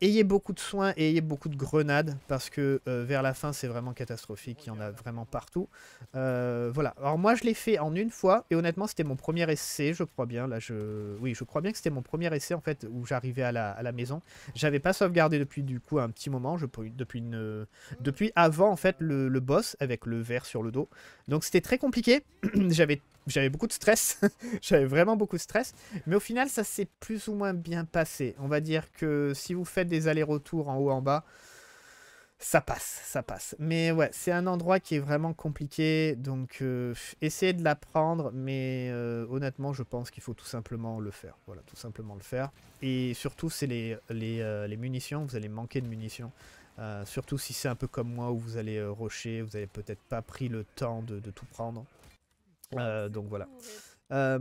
ayez beaucoup de soins et ayez beaucoup de grenades parce que euh, vers la fin c'est vraiment catastrophique, il y en a vraiment partout. Euh, voilà, alors moi je l'ai fait en une fois et honnêtement c'était mon premier essai je crois bien, là je... Oui je crois bien que c'était mon premier essai en fait où j'arrivais à la, maison. J'avais pas sauvegardé depuis du coup un petit moment, je, depuis, une... Mmh. depuis avant en fait le, le boss avec le verre sur le dos. Donc c'était très compliqué, j'avais j'avais beaucoup de stress. j'avais vraiment beaucoup de stress. Mais au final, ça s'est plus ou moins bien passé. On va dire que si vous faites des allers-retours en haut, en bas, ça passe, ça passe. Mais ouais, c'est un endroit qui est vraiment compliqué. Donc, euh, essayez de l'apprendre. Mais euh, honnêtement, je pense qu'il faut tout simplement le faire. Voilà, tout simplement le faire. Et surtout, c'est les, euh, munitions. Vous allez manquer de munitions. surtout si c'est un peu comme moi où vous allez rocher, vous n'avez peut-être pas pris le temps de tout prendre. Euh, ah, donc voilà. Euh,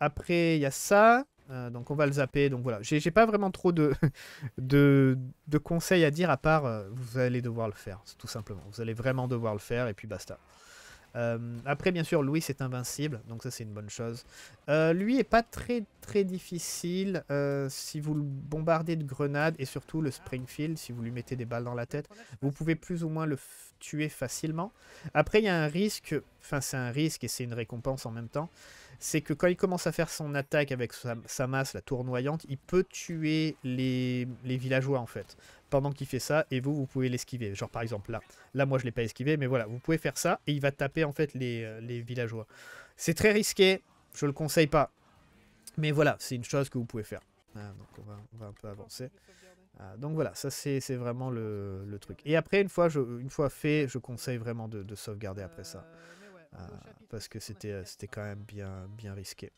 après, il y a ça. Euh, donc on va le zapper. Donc voilà, j'ai pas vraiment trop de, de, de, conseils à dire à part vous allez devoir le faire, tout simplement. Vous allez vraiment devoir le faire et puis basta. Euh, après, bien sûr, Louis est invincible, donc ça c'est une bonne chose. Euh, lui est pas très très difficile euh, si vous le bombardez de grenades et surtout le Springfield, si vous lui mettez des balles dans la tête, vous pouvez plus ou moins le tuer facilement. Après, il y a un risque, enfin c'est un risque et c'est une récompense en même temps, c'est que quand il commence à faire son attaque avec sa, masse, la tournoyante, il peut tuer les villageois en fait pendant qu'il fait ça et vous, vous pouvez l'esquiver. Genre par exemple là, là moi je ne l'ai pas esquivé, mais voilà, vous pouvez faire ça et il va taper en fait les, euh, les villageois. C'est très risqué, je ne le conseille pas. Mais voilà, c'est une chose que vous pouvez faire. Ah, donc on va, on va, un peu avancer. Ah, donc voilà, ça c'est vraiment le, le, truc. Et après, une fois, je, une fois fait, je conseille vraiment de, sauvegarder après ça. Euh, ah, parce que c'était euh, quand même bien, bien risqué.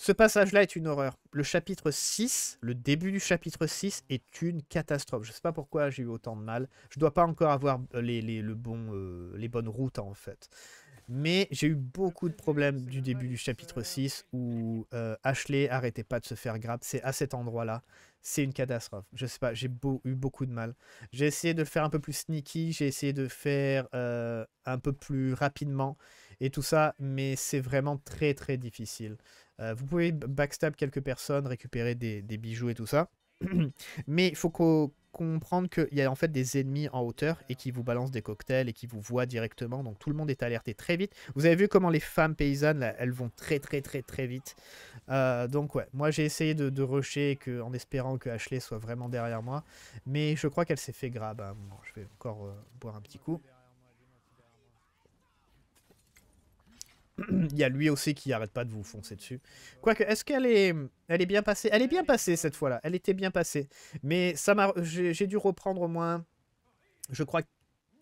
Ce passage-là est une horreur. Le chapitre 6, le début du chapitre 6 est une catastrophe. Je ne sais pas pourquoi j'ai eu autant de mal. Je ne dois pas encore avoir euh, les, le bon, euh, les bonnes routes, en fait. Mais j'ai eu beaucoup de problèmes du début du chapitre 6 où euh, Ashley arrêtait pas de se faire grappe. C'est à cet endroit-là. C'est une catastrophe. Je sais pas, j'ai eu beaucoup de mal. J'ai essayé de le faire un peu plus sneaky, j'ai essayé de faire un peu plus rapidement et tout ça, mais c'est vraiment très très difficile. Euh, vous pouvez backstab quelques personnes, récupérer des, bijoux et tout ça. Mais il faut comprendre qu'il y a en fait des ennemis en hauteur et qui vous balancent des cocktails et qui vous voient directement. Donc tout le monde est alerté très vite. Vous avez vu comment les femmes paysannes, elles vont très très très très vite. Euh, donc ouais, moi j'ai essayé de, rusher que, en espérant que Ashley soit vraiment derrière moi. Mais je crois qu'elle s'est fait grab Je vais encore euh, boire un petit coup. Il y a lui aussi qui arrête pas de vous foncer dessus. Quoique, est-ce qu'elle est... Elle est bien passée Elle est bien passée cette fois-là. Elle était bien passée. Mais ça m'a... J'ai dû reprendre au moins... Je crois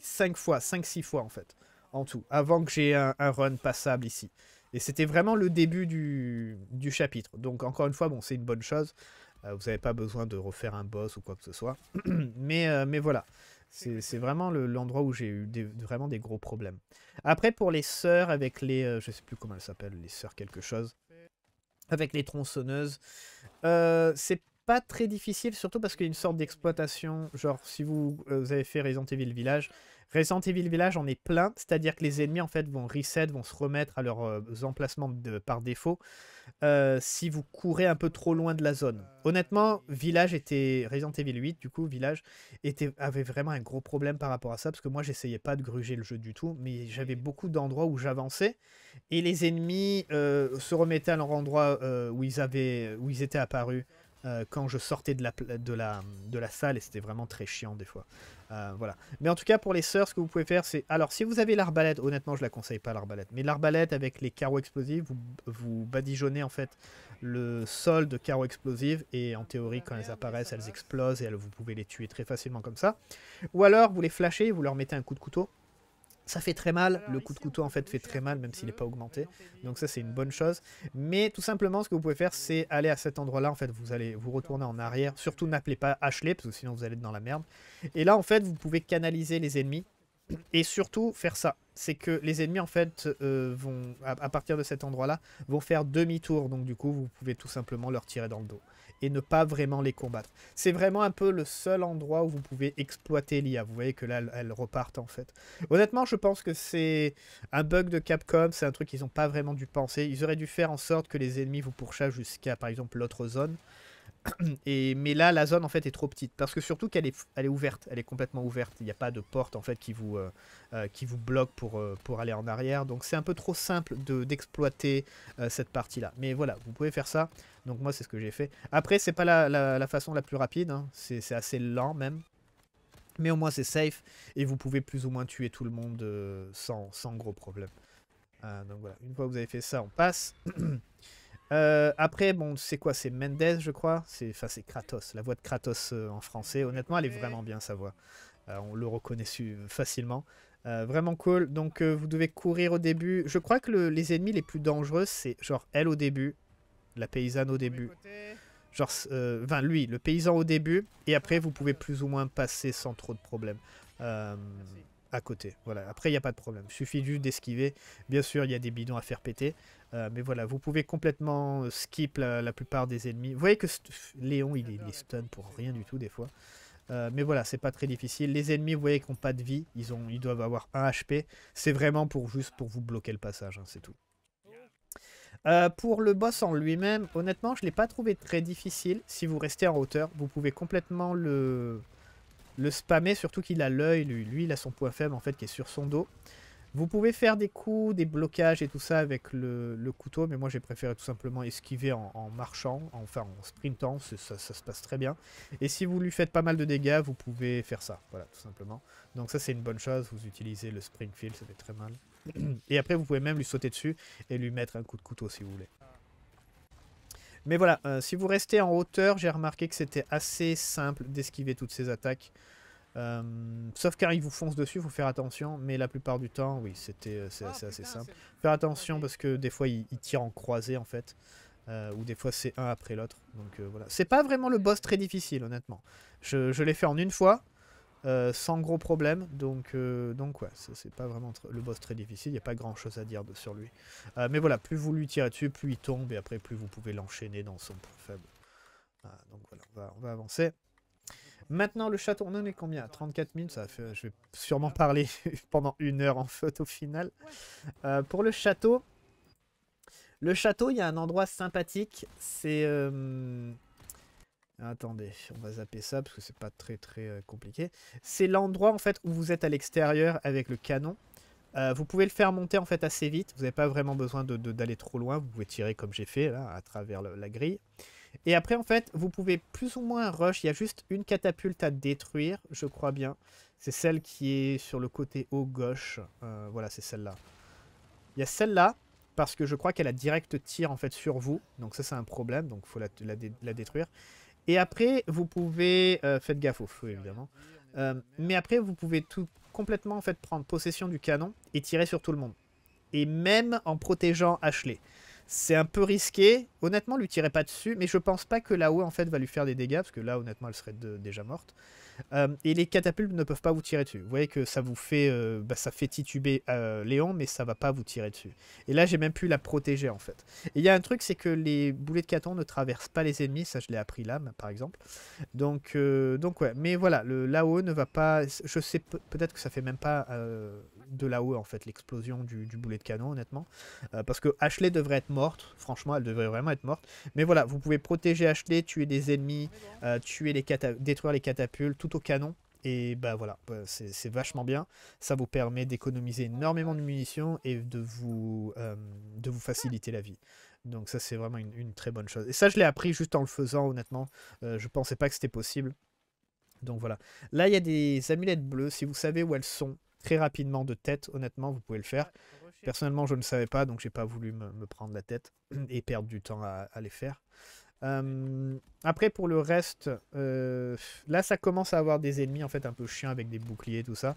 5 fois, 5-6 fois en fait, en tout, avant que j'ai un, run passable ici. Et c'était vraiment le début du, chapitre. Donc encore une fois, bon, c'est une bonne chose. Euh, vous n'avez pas besoin de refaire un boss ou quoi que ce soit. mais, euh, mais voilà. C'est vraiment l'endroit où j'ai eu vraiment des gros problèmes. Après, pour les sœurs avec les... Euh, je sais plus comment elles s'appellent, les sœurs quelque chose. Avec les tronçonneuses. Euh, c'est pas très difficile, surtout parce qu'il y a une sorte d'exploitation. Genre, si vous, euh, avez fait Resident Evil Village, Resident Evil Village en est plein, c'est-à-dire que les ennemis en fait vont reset, vont se remettre à leurs euh, emplacements par défaut euh, si vous courez un peu trop loin de la zone. Honnêtement, Village était Resident Evil 8 du coup Village était avait vraiment un gros problème par rapport à ça parce que moi j'essayais pas de gruger le jeu du tout, mais j'avais beaucoup d'endroits où j'avançais et les ennemis euh, se remettaient à leur endroit où ils avaient où ils étaient apparus. Euh, quand je sortais de la, de la, de la salle et c'était vraiment très chiant des fois. Euh, voilà. Mais en tout cas, pour les sœurs, ce que vous pouvez faire, c'est. Alors, si vous avez l'arbalète, honnêtement, je la conseille pas l'arbalète, mais l'arbalète avec les carreaux explosifs, vous, vous badigeonnez en fait le sol de carreaux explosifs et en théorie, quand elles apparaissent, elles explosent et vous pouvez les tuer très facilement comme ça. Ou alors, vous les flashez, vous leur mettez un coup de couteau ça fait très mal, le coup de couteau en fait fait très mal même s'il n'est pas augmenté, donc ça c'est une bonne chose. Mais tout simplement ce que vous pouvez faire c'est aller à cet endroit là en fait, vous allez vous retourner en arrière, surtout n'appelez pas Ashley parce que sinon vous allez être dans la merde. Et là en fait vous pouvez canaliser les ennemis et surtout faire ça, c'est que les ennemis en fait euh, vont à partir de cet endroit là vont faire demi-tour donc du coup vous pouvez tout simplement leur tirer dans le dos et ne pas vraiment les combattre. C'est vraiment un peu le seul endroit où vous pouvez exploiter l'IA. Vous voyez que là, elles repartent en fait. Honnêtement, je pense que c'est un bug de Capcom, c'est un truc qu'ils n'ont pas vraiment dû penser. Ils auraient dû faire en sorte que les ennemis vous pourchassent jusqu'à par exemple l'autre zone. Et, mais là, la zone en fait est trop petite parce que surtout qu'elle est, ouverte, elle est complètement ouverte. Il n'y a pas de porte en fait qui vous, euh, euh, bloque euh, pour, aller en arrière. Donc c'est un peu trop simple d'exploiter cette partie là. Mais voilà, vous pouvez faire ça. Donc moi c'est ce que j'ai fait. Après c'est pas la, façon la plus rapide, hein. c'est, assez lent même. Mais au moins c'est safe et vous pouvez plus ou moins tuer tout le monde sans, sans gros problème. donc voilà, une fois que vous avez fait ça, on passe. Euh, après, bon, c'est quoi C'est Mendez, je crois. C'est, enfin, c'est Kratos, la voix de Kratos euh, en français. Honnêtement, elle est vraiment bien sa voix. Euh, on le reconnaît facilement. vraiment cool. Donc, vous devez courir au début. Je crois que les ennemis les plus dangereux, c'est genre elle au début, la paysanne au début. Genre, enfin, lui, le paysan au début. Et après, vous pouvez plus ou moins passer sans trop de problèmes. à côté. Voilà. Après, il n'y a pas de problème. Suffit juste d'esquiver. Bien sûr, il y a des bidons à faire péter. Euh, mais voilà, vous pouvez complètement euh, skip la, plupart des ennemis. Vous voyez que Léon, il, est stun pour rien du tout des fois. Euh, mais voilà, c'est pas très difficile. Les ennemis, vous voyez, qu'ils n'ont pas de vie, ils, ont, ils doivent avoir 1 HP. C'est vraiment pour juste pour vous bloquer le passage, hein, c'est tout. pour le boss en lui-même, honnêtement, je ne l'ai pas trouvé très difficile. Si vous restez en hauteur, vous pouvez complètement le, le spammer, surtout qu'il a l'œil, lui, il a son poids faible en fait qui est sur son dos. Vous pouvez faire des coups, des blocages et tout ça avec le, couteau, mais moi j'ai préféré tout simplement esquiver en, marchant, enfin en sprintant, ça, se passe très bien. Et si vous lui faites pas mal de dégâts, vous pouvez faire ça, voilà, tout simplement. Donc ça c'est une bonne chose, vous utilisez le Springfield, ça fait très mal. Et après vous pouvez même lui sauter dessus et lui mettre un coup de couteau si vous voulez. Mais voilà, euh, si vous restez en hauteur, j'ai remarqué que c'était assez simple d'esquiver toutes ces attaques. Euh, sauf car il vous fonce dessus, il faut faire attention. Mais la plupart du temps, oui, c'était euh, ah, c'est assez, simple. Faire attention parce que des fois Il tire en croisé en fait, euh, ou des fois c'est un après l'autre. Donc voilà, c'est pas vraiment le boss très difficile honnêtement. Je, je l'ai fait en une fois, sans gros problème. Donc donc ouais, c'est pas vraiment le boss très difficile. Il n'y a pas grand chose à dire sur lui. mais voilà, plus vous lui tirez dessus, plus il tombe et après plus vous pouvez l'enchaîner dans son point faible. Ah, donc voilà, on va avancer. Maintenant, le château, on en est combien 34 000, ça fait, je vais sûrement parler pendant une heure en fait au final. Euh, pour le château, le château, il y a un endroit sympathique, c'est... Euh, attendez, on va zapper ça parce que c'est pas très très euh, compliqué. C'est l'endroit en fait où vous êtes à l'extérieur avec le canon. vous pouvez le faire monter en fait assez vite, vous n'avez pas vraiment besoin d'aller de, trop loin, vous pouvez tirer comme j'ai fait là, à travers la grille. Et après, en fait, vous pouvez plus ou moins rush. Il y a juste une catapulte à détruire, je crois bien. C'est celle qui est sur le côté haut gauche. Euh, voilà, c'est celle-là. Il y a celle-là, parce que je crois qu'elle a direct tir, en fait, sur vous. Donc ça, c'est un problème. Donc il faut la, détruire. Et après, vous pouvez... Euh, faites gaffe au feu, évidemment. Euh, mais après, vous pouvez tout complètement, en fait, prendre possession du canon et tirer sur tout le monde. Et même en protégeant Ashley. C'est un peu risqué. Honnêtement, lui tirer pas dessus, mais je pense pas que là-haut en fait va lui faire des dégâts, parce que là, honnêtement, elle serait déjà morte. Euh, et les catapultes ne peuvent pas vous tirer dessus. Vous voyez que ça vous fait, euh, bah, ça fait tituber euh, Léon, mais ça va pas vous tirer dessus. Et là, j'ai même pu la protéger en fait. Et il y a un truc, c'est que les boulets de caton ne traversent pas les ennemis. Ça, je l'ai appris là, par exemple. Donc, donc ouais. Mais voilà, le là ne va pas. Je sais peut-être que ça fait même pas de là-haut e, en fait l'explosion du, boulet de canon honnêtement. Euh, parce que Ashley devrait être morte, franchement elle devrait vraiment être morte. Mais voilà, vous pouvez protéger Ashley, tuer des ennemis, euh, tuer les détruire les catapultes, tout au canon. Et bah voilà, bah, c'est vachement bien. Ça vous permet d'économiser énormément de munitions et de vous, euh, de vous faciliter la vie. Donc ça c'est vraiment une, une, très bonne chose. Et ça je l'ai appris juste en le faisant honnêtement. je pensais pas que c'était possible. Donc voilà. Là, il y a des amulettes bleues. Si vous savez où elles sont, très rapidement de tête, honnêtement, vous pouvez le faire. Personnellement, je ne savais pas, donc j'ai pas voulu me, prendre la tête et perdre du temps à, les faire. Euh, après, pour le reste, euh, là, ça commence à avoir des ennemis, en fait, un peu chiants avec des boucliers, tout ça.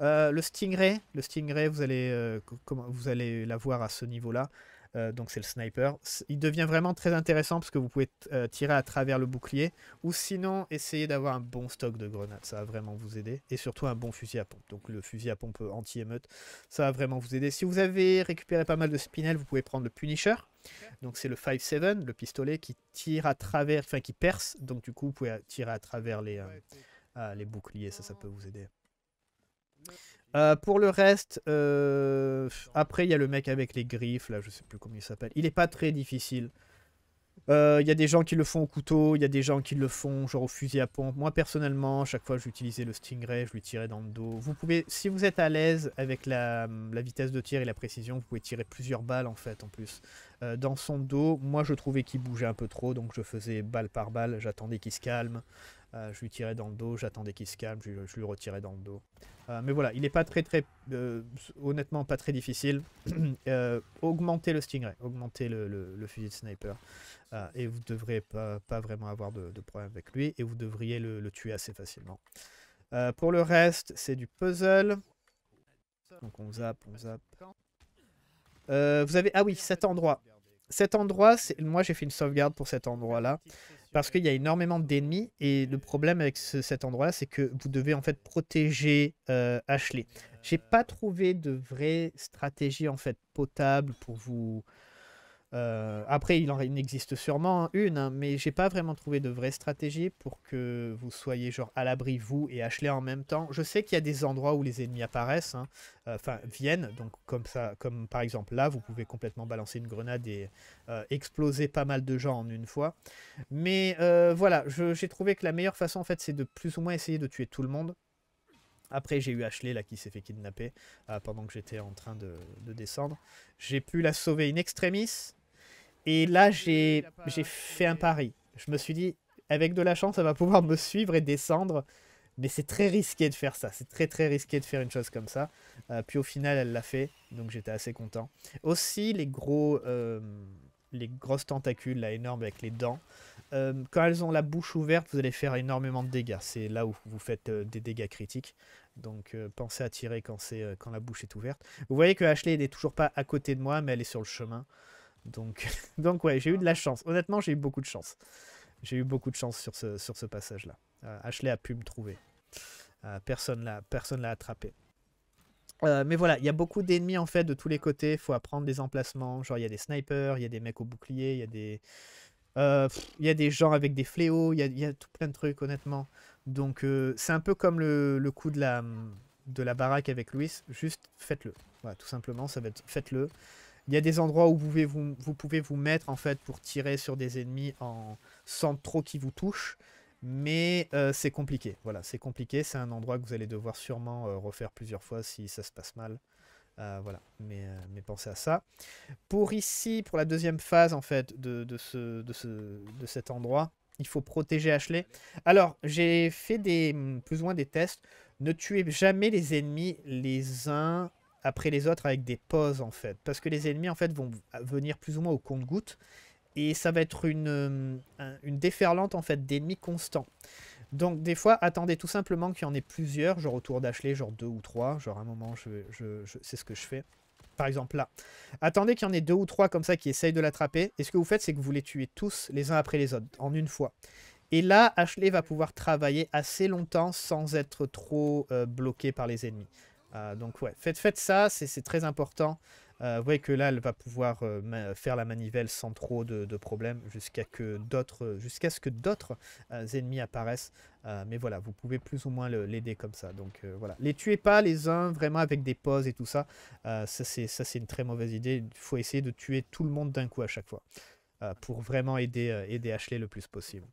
Euh, le Stingray, le Stingray, vous allez, vous allez l'avoir à ce niveau-là. Euh, donc c'est le sniper. Il devient vraiment très intéressant parce que vous pouvez euh, tirer à travers le bouclier ou sinon essayez d'avoir un bon stock de grenades, ça va vraiment vous aider. Et surtout un bon fusil à pompe, donc le fusil à pompe anti-émeute, ça va vraiment vous aider. Si vous avez récupéré pas mal de spinel, vous pouvez prendre le Punisher. Donc c'est le 5-7, le pistolet qui tire à travers, enfin qui perce, donc du coup vous pouvez tirer à travers les, euh, les boucliers, ça ça oh. peut vous aider. Euh, pour le reste, euh, après, il y a le mec avec les griffes, là, je sais plus comment il s'appelle. Il est pas très difficile. Euh, il y a des gens qui le font au couteau, il y a des gens qui le font genre au fusil à pompe. Moi, personnellement, chaque fois, j'utilisais le stingray, je lui tirais dans le dos. Vous pouvez, si vous êtes à l'aise avec la, la, vitesse de tir et la précision, vous pouvez tirer plusieurs balles, en fait, en plus. dans son dos, moi, je trouvais qu'il bougeait un peu trop, donc je faisais balle par balle, j'attendais qu'il se calme. Euh, je lui tirais dans le dos, j'attendais qu'il se calme, je, lui retirais dans le dos. Euh, mais voilà, il n'est pas très très, euh, honnêtement pas très difficile. augmentez le stingray, augmentez le, fusil de sniper. et vous ne devrez pas, vraiment avoir de, problème avec lui. Et vous devriez le, tuer assez facilement. pour le reste, c'est du puzzle. Donc on zappe, on zappe. vous avez... Ah oui, cet endroit. Cet endroit, moi j'ai fait une sauvegarde pour cet endroit-là. Parce qu'il y a énormément d'ennemis et le problème avec cet endroit c'est que vous devez en fait protéger euh, Ashley. J'ai pas trouvé de vraie stratégie en fait potable pour vous euh, après, il en existe sûrement une, hein, mais j'ai pas vraiment trouvé de vraie stratégie pour que vous soyez genre à l'abri vous et Ashley en même temps. Je sais qu'il y a des endroits où les ennemis apparaissent, hein, euh, enfin viennent, donc comme ça, comme par exemple là, vous pouvez complètement balancer une grenade et euh, exploser pas mal de gens en une fois. Mais voilà, j'ai trouvé que la meilleure façon en fait, c'est de plus ou moins essayer de tuer tout le monde. Après, j'ai eu Ashley là qui s'est fait kidnapper pendant que j'étais en train de descendre. J'ai pu la sauver in extremis. Et là, j'ai fait un pari. Je me suis dit, avec de la chance, elle va pouvoir me suivre et descendre. Mais c'est très risqué de faire ça. C'est très très risqué de faire une chose comme ça. Euh, puis au final, elle l'a fait. Donc j'étais assez content. Aussi, les gros. Euh, les grosses tentacules là énormes avec les dents. Euh, quand elles ont la bouche ouverte, vous allez faire énormément de dégâts. C'est là où vous faites des dégâts critiques. Donc pensez à tirer quand la bouche est ouverte. Vous voyez que Ashley n'est toujours pas à côté de moi, mais elle est sur le chemin. Donc, donc ouais, j'ai eu de la ah. chance. Honnêtement, j'ai eu beaucoup de chance. J'ai eu beaucoup de chance sur ce, passage-là. Euh, Ashley a pu me trouver. Euh, personne l'a, l'a attrapé. Euh, mais voilà, il y a beaucoup d'ennemis en fait de tous les côtés. Il faut apprendre des emplacements. Genre, il y a des snipers, il y a des mecs au bouclier, il y a des, il a des gens avec des fléaux, il y a, tout plein de trucs honnêtement. Donc c'est un peu comme le, coup de la, de la baraque avec Louis. Juste faites-le. Voilà, tout simplement, ça va être faites-le. Il y a des endroits où vous pouvez vous, vous pouvez vous mettre en fait pour tirer sur des ennemis sans trop qu'ils vous touchent. Mais euh, c'est compliqué. Voilà, c'est compliqué. C'est un endroit que vous allez devoir sûrement euh, refaire plusieurs fois si ça se passe mal. Euh, voilà, mais, mais, pensez à ça. Pour ici, pour la deuxième phase en fait de, de, cet endroit, il faut protéger Ashley. Alors, j'ai fait des, plus ou moins des tests. Ne tuez jamais les ennemis les uns après les autres avec des pauses en fait. Parce que les ennemis en fait vont venir plus ou moins au compte goutte Et ça va être une, euh, une déferlante en fait d'ennemis constants. Donc des fois, attendez tout simplement qu'il y en ait plusieurs, genre autour d'Ashley, genre deux ou trois. Genre un moment, je, je, c'est ce que je fais. Par exemple là. Attendez qu'il y en ait deux ou trois comme ça qui essayent de l'attraper. Et ce que vous faites, c'est que vous les tuez tous les uns après les autres, en une fois. Et là, Ashley va pouvoir travailler assez longtemps sans être trop euh, bloqué par les ennemis. Ah, donc ouais, faites, faites ça, c'est très important. Euh, vous voyez que là, elle va pouvoir euh, faire la manivelle sans trop de, problèmes jusqu'à que d'autres, jusqu'à ce que d'autres euh, ennemis apparaissent. mais voilà, vous pouvez plus ou moins l'aider comme ça. Donc voilà, les tuez pas les uns vraiment avec des pauses et tout ça. ça c'est ça c'est une très mauvaise idée. Il faut essayer de tuer tout le monde d'un coup à chaque fois pour vraiment aider aider Ashley le plus possible.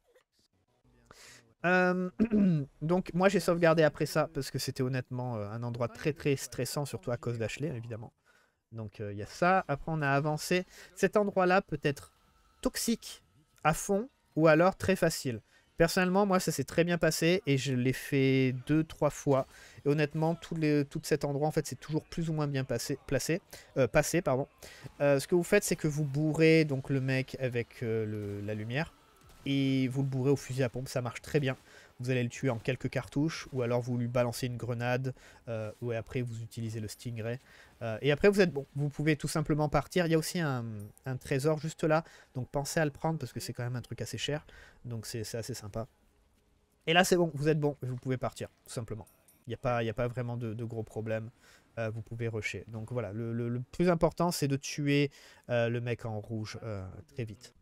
Euh, donc moi j'ai sauvegardé après ça parce que c'était honnêtement euh, un endroit très très stressant, surtout à cause d'Ashley évidemment. Donc euh, il y a ça. Après on a avancé. Cet endroit-là peut être toxique à fond ou alors très facile. Personnellement, moi, ça s'est très bien passé et je l'ai fait deux, trois fois. Et honnêtement, tout, les, tout cet endroit, en fait, c'est toujours plus ou moins bien passé, placé, passé pardon. ce que vous faites, c'est que vous bourrez donc le mec avec la lumière et vous le bourrez au fusil à pompe, ça marche très bien. Vous allez le tuer en quelques cartouches, ou alors vous lui balancez une grenade, euh, ou après vous utilisez le stingray. Euh, et après vous êtes bon, vous pouvez tout simplement partir. Il y a aussi un, trésor juste là, donc pensez à le prendre parce que c'est quand même un truc assez cher, donc c'est assez sympa. Et là c'est bon, vous êtes bon, vous pouvez partir, tout simplement. Il n'y a, pas, a pas vraiment de, gros problèmes. Euh, vous pouvez rusher. Donc voilà, le plus important c'est de tuer le mec en rouge très vite.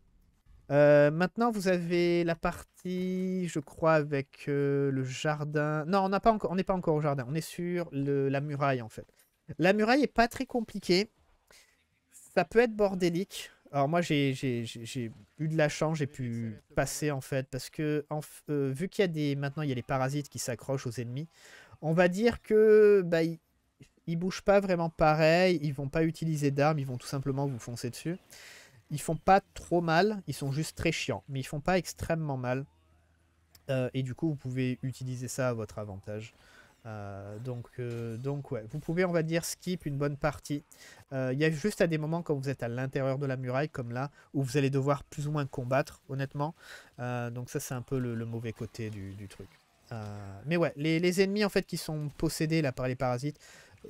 Euh, maintenant, vous avez la partie, je crois, avec euh, le jardin. Non, on n'est pas, pas encore au jardin. On est sur la muraille, en fait. La muraille n'est pas très compliquée. Ça peut être bordélique. Alors moi, j'ai eu de la chance, j'ai pu passer, en fait, parce que euh, vu qu'il y a des... Maintenant, il y a les parasites qui s'accrochent aux ennemis. On va dire que... Bah, ils bougent pas vraiment pareil, ils vont pas utiliser d'armes, ils vont tout simplement vous foncer dessus. Ils font pas trop mal, ils sont juste très chiants, mais ils font pas extrêmement mal. Euh, et du coup, vous pouvez utiliser ça à votre avantage. Euh, donc, euh, donc ouais, vous pouvez, on va dire, skip une bonne partie. Il y a juste à des moments quand vous êtes à l'intérieur de la muraille, comme là, où vous allez devoir plus ou moins combattre, honnêtement. donc ça, c'est un peu le, mauvais côté du, truc. mais ouais, les, les, ennemis, en fait, qui sont possédés là par les parasites,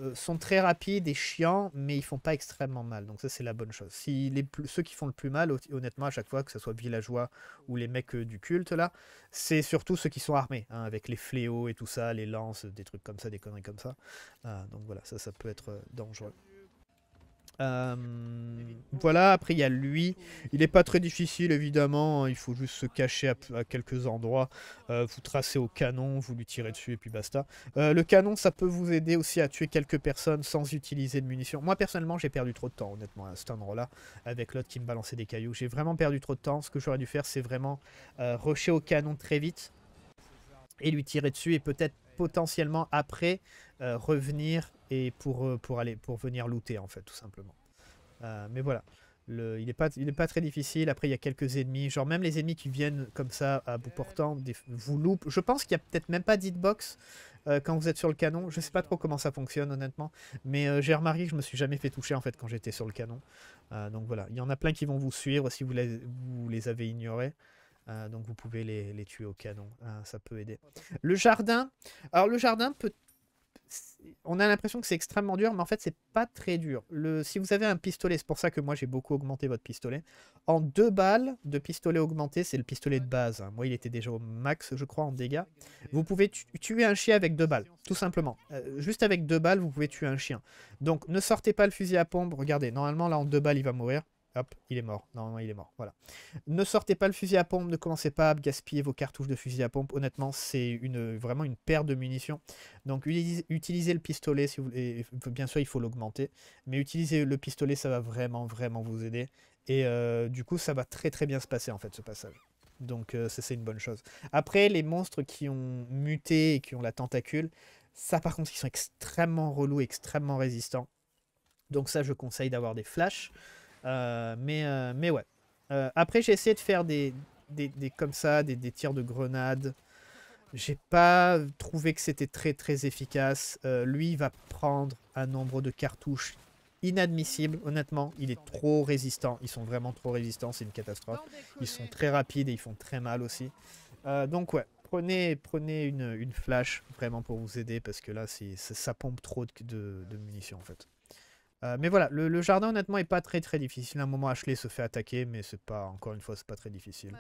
euh, sont très rapides et chiants, mais ils font pas extrêmement mal. Donc ça, c'est la bonne chose. Si les ceux qui font le plus mal, honnêtement, à chaque fois, que ce soit villageois ou les mecs euh, du culte, là, c'est surtout ceux qui sont armés, hein, avec les fléaux et tout ça, les lances, des trucs comme ça, des conneries comme ça. Euh, donc voilà, ça, ça peut être dangereux. Euh, voilà, après il y a lui. Il n'est pas très difficile évidemment, hein. il faut juste se cacher à, quelques endroits. Euh, vous tracez au canon, vous lui tirez dessus et puis basta. Euh, le canon, ça peut vous aider aussi à tuer quelques personnes sans utiliser de munitions. Moi personnellement, j'ai perdu trop de temps honnêtement à cet endroit-là, avec l'autre qui me balançait des cailloux. J'ai vraiment perdu trop de temps. Ce que j'aurais dû faire, c'est vraiment rusher au canon très vite et lui tirer dessus et peut-être potentiellement après revenir et pour, euh, pour, aller, pour venir looter, en fait, tout simplement. Euh, mais voilà. Le, il n'est pas, il pas très difficile. Après, il y a quelques ennemis. Genre, même les ennemis qui viennent comme ça à bout euh, portant des, vous loupent. Je pense qu'il n'y a peut-être même pas d'hitbox quand vous êtes sur le canon. Je sais pas trop comment ça fonctionne, honnêtement. Mais j'ai remarqué que je me suis jamais fait toucher, en fait, quand j'étais sur le canon. donc voilà. Il y en a plein qui vont vous suivre si vous les, vous les avez ignorés. donc vous pouvez les, les tuer au canon, ça peut aider. Le jardin, alors le jardin peut on a l'impression que c'est extrêmement dur, mais en fait, c'est pas très dur. Le, si vous avez un pistolet, c'est pour ça que moi, j'ai beaucoup augmenté votre pistolet. En deux balles de pistolet augmenté, c'est le pistolet de base. Hein. Moi, il était déjà au max, je crois, en dégâts. Vous pouvez tuer un chien avec deux balles, tout simplement. Euh, juste avec deux balles, vous pouvez tuer un chien. Donc, ne sortez pas le fusil à pompe. Regardez, normalement, là, en deux balles, il va mourir. Hop, il est mort. Normalement, il est mort. Voilà. Ne sortez pas le fusil à pompe, ne commencez pas à gaspiller vos cartouches de fusil à pompe. Honnêtement, c'est une, vraiment une paire de munitions. Donc, utilisez, le pistolet si vous Bien sûr, il faut l'augmenter. Mais utilisez le pistolet, ça va vraiment, vraiment vous aider. Et euh, du coup, ça va très, très bien se passer, en fait, ce passage. Donc, euh, c'est une bonne chose. Après, les monstres qui ont muté et qui ont la tentacule, ça, par contre, ils sont extrêmement relous, extrêmement résistants. Donc, ça, je conseille d'avoir des flashs. Euh, mais, euh, mais ouais. Euh, après, j'ai essayé de faire des, comme ça, des, tirs de grenades. J'ai pas trouvé que c'était très très efficace. lui, va prendre un nombre de cartouches inadmissible, honnêtement. Il est trop résistant. Ils sont vraiment trop résistants, c'est une catastrophe. Ils sont très rapides et ils font très mal aussi. donc ouais, prenez, prenez une, flash vraiment pour vous aider parce que là, ça, ça pompe trop de munitions en fait. Euh, mais voilà, le, jardin honnêtement est pas très très difficile. À un moment, Ashley se fait attaquer, mais c'est pas, encore une fois, c'est pas très difficile.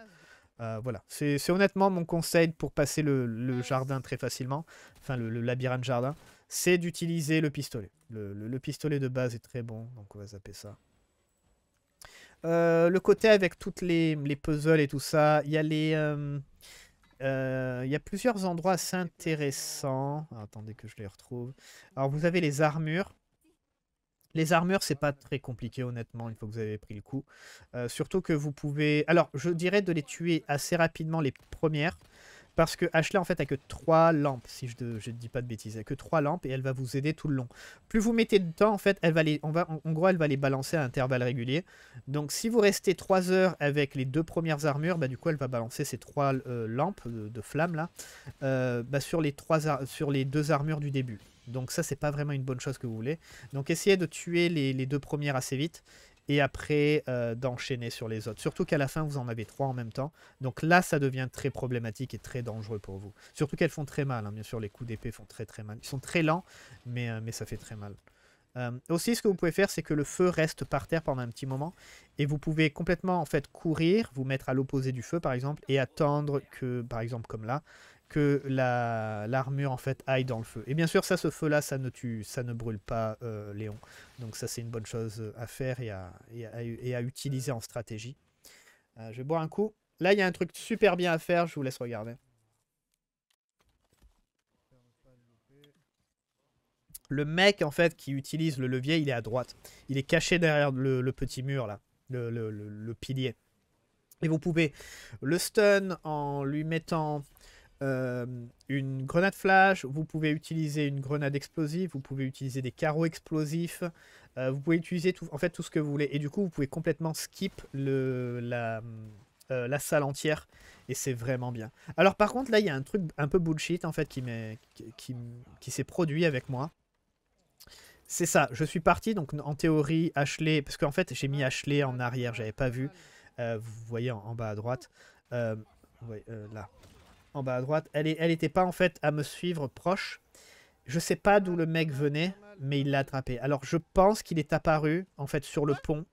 Euh, voilà, c'est honnêtement mon conseil pour passer le, jardin très facilement, enfin le, labyrinthe jardin, c'est d'utiliser le pistolet. Le, pistolet de base est très bon, donc on va zapper ça. Euh, le côté avec toutes les, puzzles et tout ça, il y a les... Il y a plusieurs endroits assez intéressants. attendez que je les retrouve. Alors, vous avez les armures. Les armures, c'est pas très compliqué, honnêtement, une fois que vous avez pris le coup. Euh, surtout que vous pouvez... Alors, je dirais de les tuer assez rapidement les premières. Parce que Ashley, en fait, a que 3 lampes, si je ne dis pas de bêtises. Elle a que 3 lampes et elle va vous aider tout le long. Plus vous mettez de temps, en fait, elle va les, on va, en gros, elle va les balancer à intervalles réguliers. Donc, si vous restez 3 heures avec les deux premières armures, bah, du coup, elle va balancer ces 3 euh, lampes de, flammes, là, euh, bah, sur, les trois sur les deux armures du début. Donc ça, c'est pas vraiment une bonne chose que vous voulez. Donc essayez de tuer les, deux premières assez vite et après euh, d'enchaîner sur les autres. Surtout qu'à la fin, vous en avez trois en même temps. Donc là, ça devient très problématique et très dangereux pour vous. Surtout qu'elles font très mal. Hein. Bien sûr, les coups d'épée font très très mal. Ils sont très lents, mais, euh, mais ça fait très mal. Euh, aussi, ce que vous pouvez faire, c'est que le feu reste par terre pendant un petit moment. Et vous pouvez complètement, en fait, courir, vous mettre à l'opposé du feu, par exemple, et attendre que, par exemple, comme là, que l'armure en fait aille dans le feu. Et bien sûr, ça, ce feu-là, ça ne ça ne brûle pas euh, Léon. Donc ça, c'est une bonne chose à faire et à, utiliser en stratégie. Euh, je vais boire un coup. Là, il y a un truc super bien à faire. Je vous laisse regarder. Le mec, en fait, qui utilise le levier, il est à droite. Il est caché derrière le, petit mur, là. le, le pilier. Et vous pouvez le stun en lui mettant euh, une grenade flash, vous pouvez utiliser une grenade explosive, vous pouvez utiliser des carreaux explosifs, euh, vous pouvez utiliser tout, en fait tout ce que vous voulez. Et du coup, vous pouvez complètement skip le, la, euh, la salle entière et c'est vraiment bien. Alors par contre, là, il y a un truc un peu bullshit en fait qui qui, s'est produit avec moi. C'est ça, je suis parti, donc en théorie, Ashley, parce qu'en fait j'ai mis Ashley en arrière, j'avais pas vu, vous voyez en, bas à droite, là, en bas à droite. Elle n'était pas en fait à me suivre proche. Je sais pas d'où le mec venait, mais il l'a attrapé. Alors je pense qu'il est apparu en fait sur le pont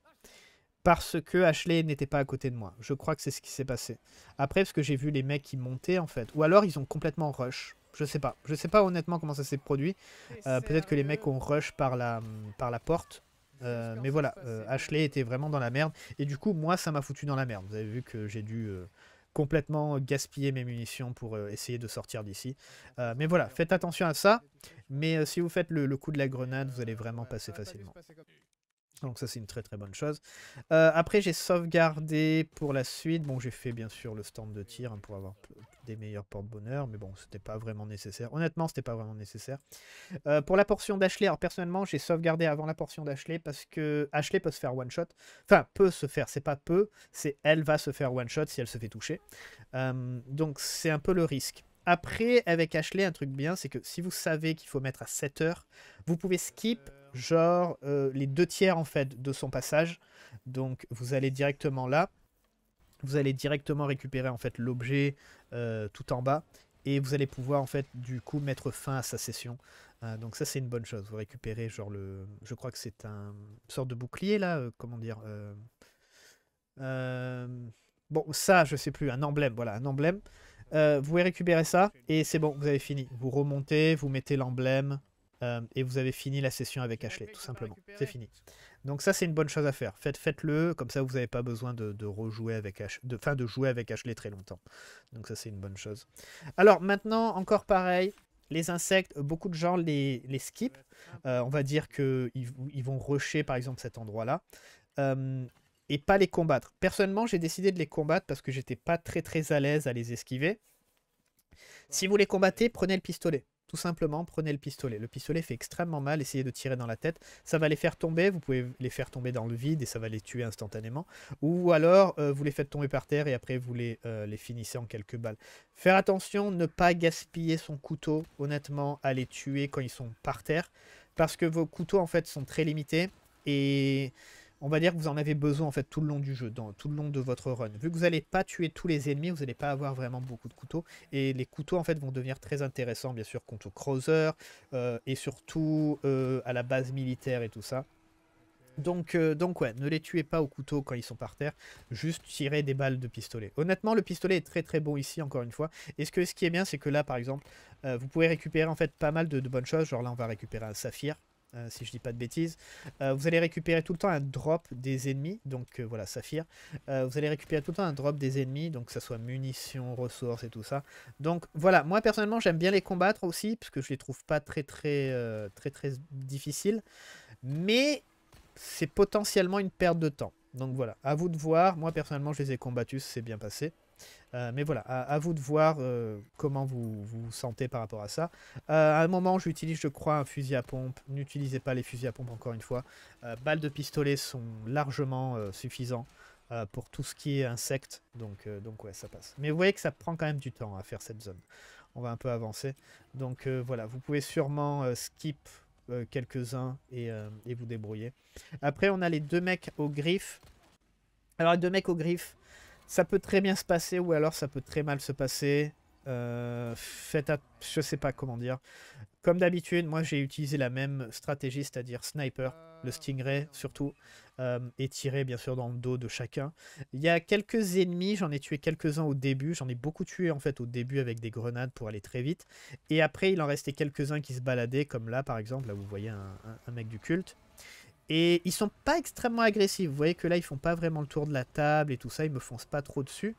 parce que Ashley n'était pas à côté de moi. Je crois que c'est ce qui s'est passé. Après, parce que j'ai vu les mecs qui montaient en fait. Ou alors ils ont complètement rush. Je sais pas. Je sais pas honnêtement comment ça s'est produit. Euh, peut-être que les mecs euh, ont rush par la, porte. Euh, mais voilà, Ashley était vraiment dans la merde. Et du coup, moi, ça m'a foutu dans la merde. Vous avez vu que j'ai dû complètement gaspiller mes munitions pour euh, essayer de sortir d'ici. Euh, mais voilà, faites attention à ça. Mais euh, si vous faites le, coup de la grenade, vous allez vraiment passer facilement. Donc ça c'est une très très bonne chose. après j'ai sauvegardé pour la suite. Bon j'ai fait bien sûr le stand de tir hein, pour avoir des meilleurs porte-bonheur, mais bon, c'était pas vraiment nécessaire. Honnêtement, c'était pas vraiment nécessaire. Euh, pour la portion d'Ashley, alors personnellement, j'ai sauvegardé avant la portion d'Ashley parce que Ashley peut se faire one-shot. Enfin, peut se faire, c'est pas peu, c'est elle va se faire one-shot si elle se fait toucher. Euh, donc c'est un peu le risque. Après, avec Ashley, un truc bien, c'est que si vous savez qu'il faut mettre à 7 heures, vous pouvez skip genre euh, les deux tiers en fait de son passage. Donc vous allez directement là vous allez directement récupérer en fait l'objet euh, tout en bas et vous allez pouvoir en fait du coup mettre fin à sa session. Euh, donc ça c'est une bonne chose. Vous récupérez genre le, je crois que c'est un une sorte de bouclier là, euh, comment dire. bon ça je sais plus, un emblème, voilà un emblème. vous pouvez récupérer ça et c'est bon, vous avez fini. Vous remontez, vous mettez l'emblème et vous avez fini la session avec Ashley, tout simplement. C'est fini. Donc ça, c'est une bonne chose à faire. Faites, le comme ça, vous n'avez pas besoin de, rejouer avec de, fin, de jouer avec Ashley très longtemps. Donc ça, c'est une bonne chose. Alors maintenant, encore pareil, les insectes, beaucoup de gens les, les skippent. Euh, on va dire qu'ils ils vont rusher, par exemple, cet endroit-là. Euh, et pas les combattre. Personnellement, j'ai décidé de les combattre parce que j'étais pas très très à l'aise à les esquiver. Si vous les combattez, prenez le pistolet. Tout simplement, prenez le pistolet. Le pistolet fait extrêmement mal, essayez de tirer dans la tête. Ça va les faire tomber, vous pouvez les faire tomber dans le vide et ça va les tuer instantanément. Ou alors, euh, vous les faites tomber par terre et après, vous les, euh, les finissez en quelques balles. Faire attention, ne pas gaspiller son couteau, honnêtement, à les tuer quand ils sont par terre. Parce que vos couteaux, en fait, sont très limités. Et on va dire que vous en avez besoin en fait tout le long du jeu, tout le long de votre run. Vu que vous n'allez pas tuer tous les ennemis, vous n'allez pas avoir vraiment beaucoup de couteaux. Et les couteaux en fait vont devenir très intéressants, bien sûr, contre Crowser euh, et surtout euh, à la base militaire et tout ça. Donc, euh, donc ouais, ne les tuez pas au couteau quand ils sont par terre, juste tirez des balles de pistolet. Honnêtement, le pistolet est très très bon ici, encore une fois. Et ce, que, ce qui est bien, c'est que là, par exemple, euh, vous pouvez récupérer en fait pas mal de, bonnes choses. Genre là, on va récupérer un saphir. Euh, si je dis pas de bêtises. Euh, vous allez récupérer tout le temps un drop des ennemis, donc euh, voilà, Saphir. vous allez récupérer tout le temps un drop des ennemis, donc que ce soit munitions, ressources et tout ça. Donc voilà, moi personnellement j'aime bien les combattre aussi, parce que je les trouve pas très très très très difficiles. Mais c'est potentiellement une perte de temps. Donc voilà, à vous de voir. Moi personnellement je les ai combattus, c'est bien passé. Euh, mais voilà, à, vous de voir euh, comment vous, vous sentez par rapport à ça. Euh, à un moment, j'utilise, je crois, un fusil à pompe. N'utilisez pas les fusils à pompe, encore une fois. balles de pistolet sont largement suffisants pour tout ce qui est insectes. Donc, donc ouais, ça passe. Mais vous voyez que ça prend quand même du temps à faire cette zone. On va un peu avancer. Donc voilà, vous pouvez sûrement skip quelques-uns et, et vous débrouiller. Après, on a les deux mecs aux griffes. Alors les deux mecs aux griffes, ça peut très bien se passer ou alors ça peut très mal se passer. Euh, faites à... Je sais pas comment dire. Comme d'habitude, moi j'ai utilisé la même stratégie, c'est-à-dire sniper, le stingray surtout, euh, et tirer bien sûr dans le dos de chacun. Il y a quelques ennemis, j'en ai tué quelques-uns au début, j'en ai beaucoup tué en fait au début avec des grenades pour aller très vite. Et après il en restait quelques-uns qui se baladaient, comme là par exemple, là vous voyez un mec du culte. Et ils sont pas extrêmement agressifs. Vous voyez que là, ils font pas vraiment le tour de la table et tout ça. Ils me foncent pas trop dessus.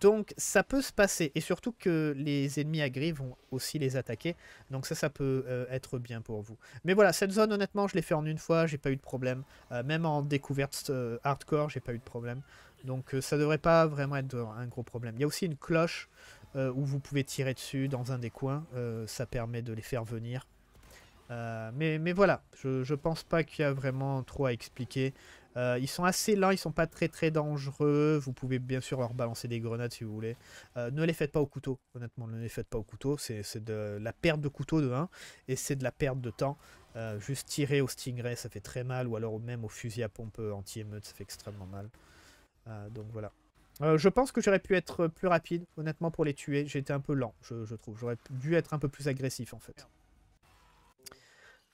Donc ça peut se passer. Et surtout que les ennemis agris vont aussi les attaquer. Donc ça, ça peut euh, être bien pour vous. Mais voilà, cette zone, honnêtement, je l'ai fait en une fois. J'ai pas eu de problème. Euh, même en découverte euh, hardcore, j'ai pas eu de problème. Donc ça devrait pas vraiment être un gros problème. Il y a aussi une cloche où vous pouvez tirer dessus dans un des coins. ça permet de les faire venir. Euh, mais, voilà, je, pense pas qu'il y a vraiment trop à expliquer. Euh, ils sont assez lents, ils sont pas très très dangereux. Vous pouvez bien sûr leur balancer des grenades si vous voulez. Euh, ne les faites pas au couteau, honnêtement, ne les faites pas au couteau. C'est de la perte de couteau de 1 et c'est de la perte de temps. juste tirer au stingray, ça fait très mal, ou alors même au fusil à pompe anti-émeute, ça fait extrêmement mal. donc voilà. je pense que j'aurais pu être plus rapide, honnêtement, pour les tuer. J'étais un peu lent, je trouve. J'aurais dû être un peu plus agressif, en fait.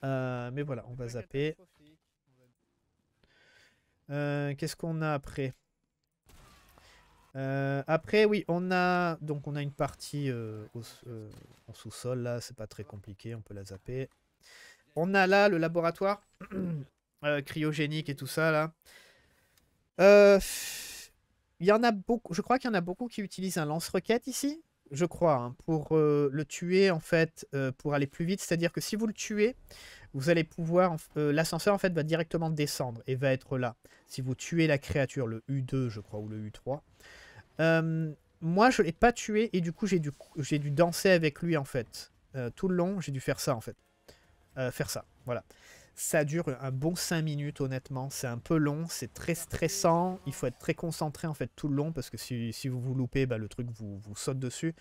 Euh, mais voilà, on va zapper. Euh, qu'est-ce qu'on a après euh, après, oui, on a donc on a une partie en sous-sol. Là, c'est pas très compliqué, on peut la zapper. On a là le laboratoire cryogénique et tout ça là. Il y en a beaucoup. Je crois qu'il y en a beaucoup qui utilisent un lance-roquette ici je crois, hein, pour euh, le tuer, en fait, euh, pour aller plus vite. C'est-à-dire que si vous le tuez, vous allez pouvoir... Euh, l'ascenseur, en fait, va directement descendre et va être là. Si vous tuez la créature, le U2, je crois, ou le U3. moi, je ne l'ai pas tué et du coup, j'ai dû, dû danser avec lui, en fait. tout le long, j'ai dû faire ça, en fait. faire ça, voilà. Ça dure un bon 5 minutes, honnêtement. C'est un peu long, c'est très stressant. Il faut être très concentré, en fait, tout le long, parce que si, vous vous loupez, bah, le truc vous, vous saute dessus.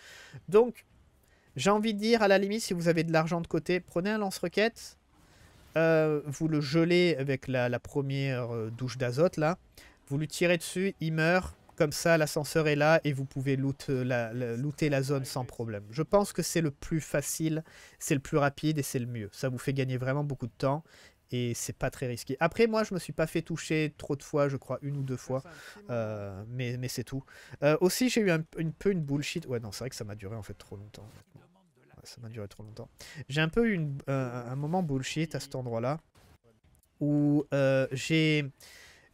Donc, j'ai envie de dire, à la limite, si vous avez de l'argent de côté, prenez un lance-roquette. Euh, vous le gelez avec la, la première euh, douche d'azote, là. Vous lui tirez dessus, il meurt comme ça, l'ascenseur est là et vous pouvez euh, la, looter la zone sans problème. Je pense que c'est le plus facile, c'est le plus rapide et c'est le mieux. Ça vous fait gagner vraiment beaucoup de temps et c'est pas très risqué. Après, moi, je me suis pas fait toucher trop de fois, je crois une ou deux fois, euh, mais, c'est tout. Euh, aussi, j'ai eu un, peu une bullshit. Ouais, non, c'est vrai que ça m'a duré en fait trop longtemps. ça m'a duré trop longtemps. J'ai un peu eu une, un moment bullshit à cet endroit-là où j'ai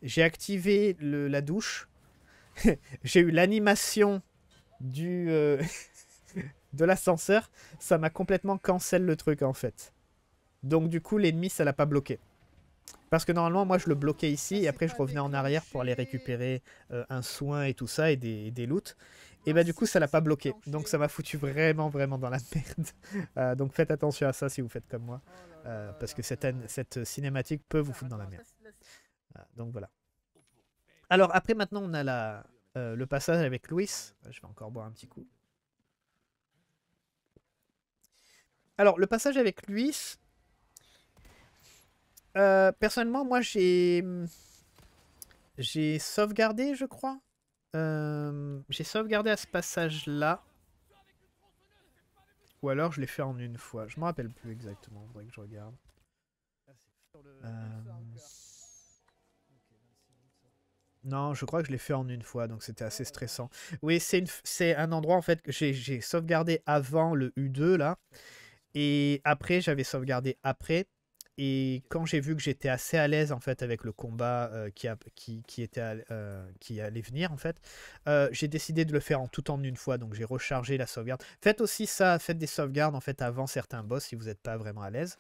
j'ai activé la douche j'ai eu l'animation du de l'ascenseur, ça m'a complètement cancel le truc en fait. Donc du coup l'ennemi ça l'a pas bloqué. Parce que normalement moi je le bloquais ici et après je revenais en arrière pour aller récupérer un soin et tout ça et des, loots. Et bah du coup ça l'a pas bloqué. Donc ça m'a foutu vraiment vraiment dans la merde. donc faites attention à ça si vous faites comme moi. parce que cette, cette cinématique peut vous foutre dans la merde. donc voilà. Alors après maintenant on a euh, le passage avec Louis. Euh, je vais encore boire un petit coup. Alors le passage avec Luis... Euh, personnellement moi j'ai j'ai sauvegardé je crois. j'ai sauvegardé à ce passage là. Ou alors je l'ai fait en une fois. Je me rappelle plus exactement. Faudrait que je regarde. Non, je crois que je l'ai fait en une fois, donc c'était assez stressant. Oui, c'est un endroit en fait que j'ai sauvegardé avant le U2 là, et après j'avais sauvegardé après, et quand j'ai vu que j'étais assez à l'aise en fait avec le combat euh, qui, qui, était euh, qui allait venir en fait, euh, j'ai décidé de le faire en tout en une fois. Donc j'ai rechargé la sauvegarde. Faites aussi ça, faites des sauvegardes en fait avant certains boss si vous n'êtes pas vraiment à l'aise.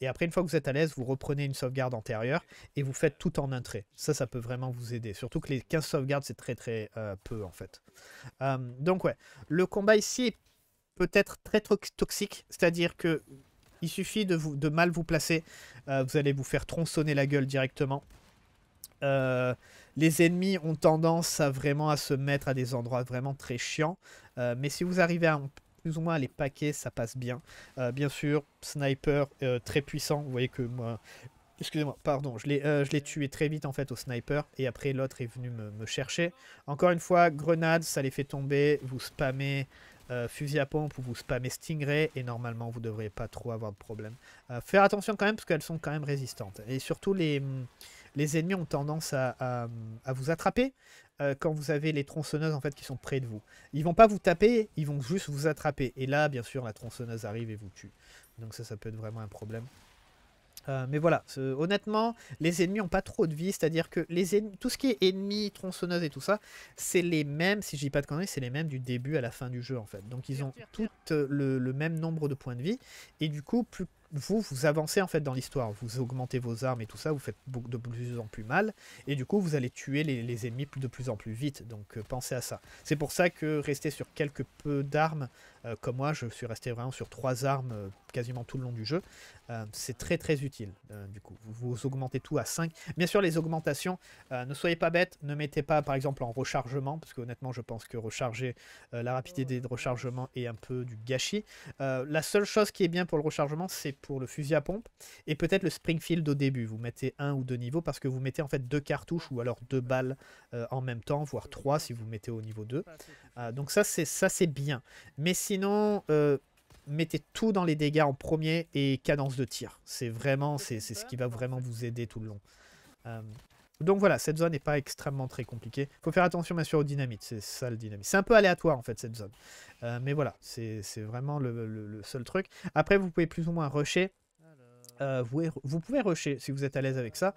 et après une fois que vous êtes à l'aise, vous reprenez une sauvegarde antérieure et vous faites tout en un trait. Ça, ça peut vraiment vous aider. Surtout que les 15 sauvegardes c'est très très peu en fait. donc ouais, le combat ici peut-être très toxique, c'est-à-dire que il suffit de, vous, de mal vous placer. Euh, vous allez vous faire tronçonner la gueule directement. Euh, les ennemis ont tendance à vraiment à se mettre à des endroits vraiment très chiants. Euh, mais si vous arrivez à plus ou moins à les paquer, ça passe bien. bien sûr, sniper très puissant. Vous voyez que moi... Excusez-moi, pardon, je l'ai tué très vite en fait au sniper et après l'autre est venu me, me, chercher. Encore une fois, grenade, ça les fait tomber, vous spammez euh, fusil à pompe où vous spammez Stingray et normalement vous ne devriez pas trop avoir de problème. Euh, faire attention quand même parce qu'elles sont quand même résistantes. Et surtout les, mm, ennemis ont tendance à, vous attraper euh, quand vous avez les tronçonneuses en fait qui sont près de vous. Ils vont pas vous taper, ils vont juste vous attraper. Et là bien sûr la tronçonneuse arrive et vous tue. Donc ça ça peut être vraiment un problème. Euh, mais voilà, honnêtement, les ennemis n'ont pas trop de vie, c'est-à-dire que les ennemis, tout ce qui est ennemis, tronçonneuse et tout ça, c'est les mêmes, si je dis pas de conneries, c'est les mêmes du début à la fin du jeu en fait. Donc ils ont tout le, le, même nombre de points de vie, et du coup, plus vous, vous avancez en fait dans l'histoire, vous augmentez vos armes et tout ça, vous faites de plus en plus mal, et du coup vous allez tuer les, ennemis de plus en plus vite, donc euh, pensez à ça. C'est pour ça que rester sur quelques peu d'armes, euh, comme moi je suis resté vraiment sur trois armes euh, quasiment tout le long du jeu, c'est très très utile. du coup, vous, augmentez tout à 5. Bien sûr les augmentations, ne soyez pas bêtes, ne mettez pas par exemple en rechargement, parce que honnêtement je pense que recharger la rapidité de rechargement est un peu du gâchis. la seule chose qui est bien pour le rechargement, c'est pour le fusil à pompe et peut-être le Springfield au début. Vous mettez un ou deux niveaux parce que vous mettez en fait deux cartouches ou alors deux balles euh, en même temps, voire trois si vous mettez au niveau 2. Euh, donc ça c'est ça c'est bien. Mais sinon euh, mettez tout dans les dégâts en premier et cadence de tir. C'est vraiment c'est ce qui va vraiment vous aider tout le long. Donc voilà, cette zone n'est pas extrêmement très compliquée. Il faut faire attention bien sûr aux dynamites, c'est ça le dynamite. C'est un peu aléatoire en fait cette zone. Euh, mais voilà, c'est vraiment le, seul truc. Après, vous pouvez plus ou moins rusher. Euh, vous, pouvez rusher si vous êtes à l'aise avec ça.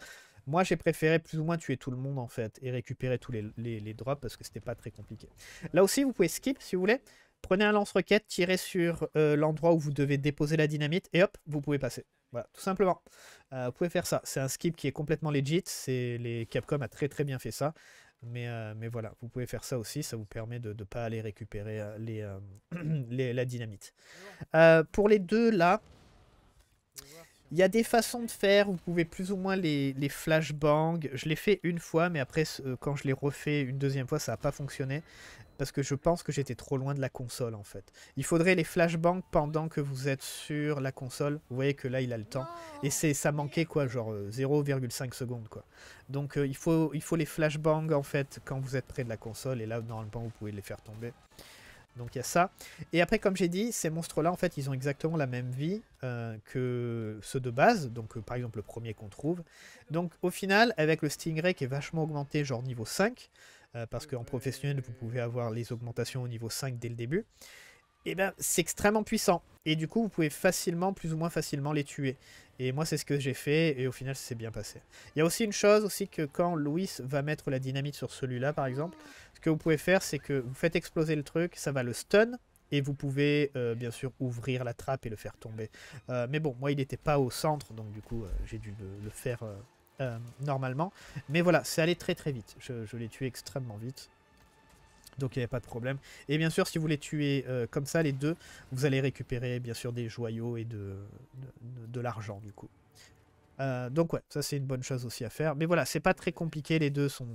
Moi, j'ai préféré plus ou moins tuer tout le monde en fait et récupérer tous les, les, les drops parce que c'était pas très compliqué. Là aussi, vous pouvez skip si vous voulez. Prenez un lance-roquette, tirez sur euh, l'endroit où vous devez déposer la dynamite et hop, vous pouvez passer. Voilà, tout simplement. Euh, vous pouvez faire ça. C'est un skip qui est complètement legit. C'est les Capcom a très très bien fait ça. Mais, euh, mais voilà, vous pouvez faire ça aussi. Ça vous permet de ne pas aller récupérer les, la dynamite. pour les deux là, il y a des façons de faire, vous pouvez plus ou moins les, les flashbangs. Je l'ai fait une fois, mais après, quand je l'ai refait une deuxième fois, ça n'a pas fonctionné parce que je pense que j'étais trop loin de la console en fait. Il faudrait les flashbangs pendant que vous êtes sur la console. Vous voyez que là il a le temps et c'est ça manquait quoi genre 0,5 euh, secondes quoi. Donc euh, il faut il faut les flashbangs en fait quand vous êtes près de la console et là normalement vous pouvez les faire tomber. Donc il y a ça. Et après, comme j'ai dit, ces monstres-là, en fait, ils ont exactement la même vie euh, que ceux de base. Donc par exemple, le premier qu'on trouve. Donc au final, avec le Stingray qui est vachement augmenté, genre niveau 5, euh, parce qu'en professionnel, vous pouvez avoir les augmentations au niveau 5 dès le début, et eh bien, ben, c'est extrêmement puissant. Et du coup, vous pouvez facilement, plus ou moins facilement, les tuer. Et moi, c'est ce que j'ai fait, et au final, ça s'est bien passé. Il y a aussi une chose, aussi que quand Louis va mettre la dynamite sur celui-là, par exemple, ce que vous pouvez faire, c'est que vous faites exploser le truc, ça va le stun, et vous pouvez, euh, bien sûr, ouvrir la trappe et le faire tomber. Euh, mais bon, moi, il n'était pas au centre, donc du coup, j'ai dû le faire euh, normalement. Mais voilà, c'est allé très très vite. Je, les l'ai tué extrêmement vite. Donc il n'y avait pas de problème. Et bien sûr, si vous les tuez euh, comme ça, les deux, vous allez récupérer bien sûr des joyaux et de, de, l'argent du coup. Euh, donc ouais, ça c'est une bonne chose aussi à faire. Mais voilà, c'est pas très compliqué, les deux sont...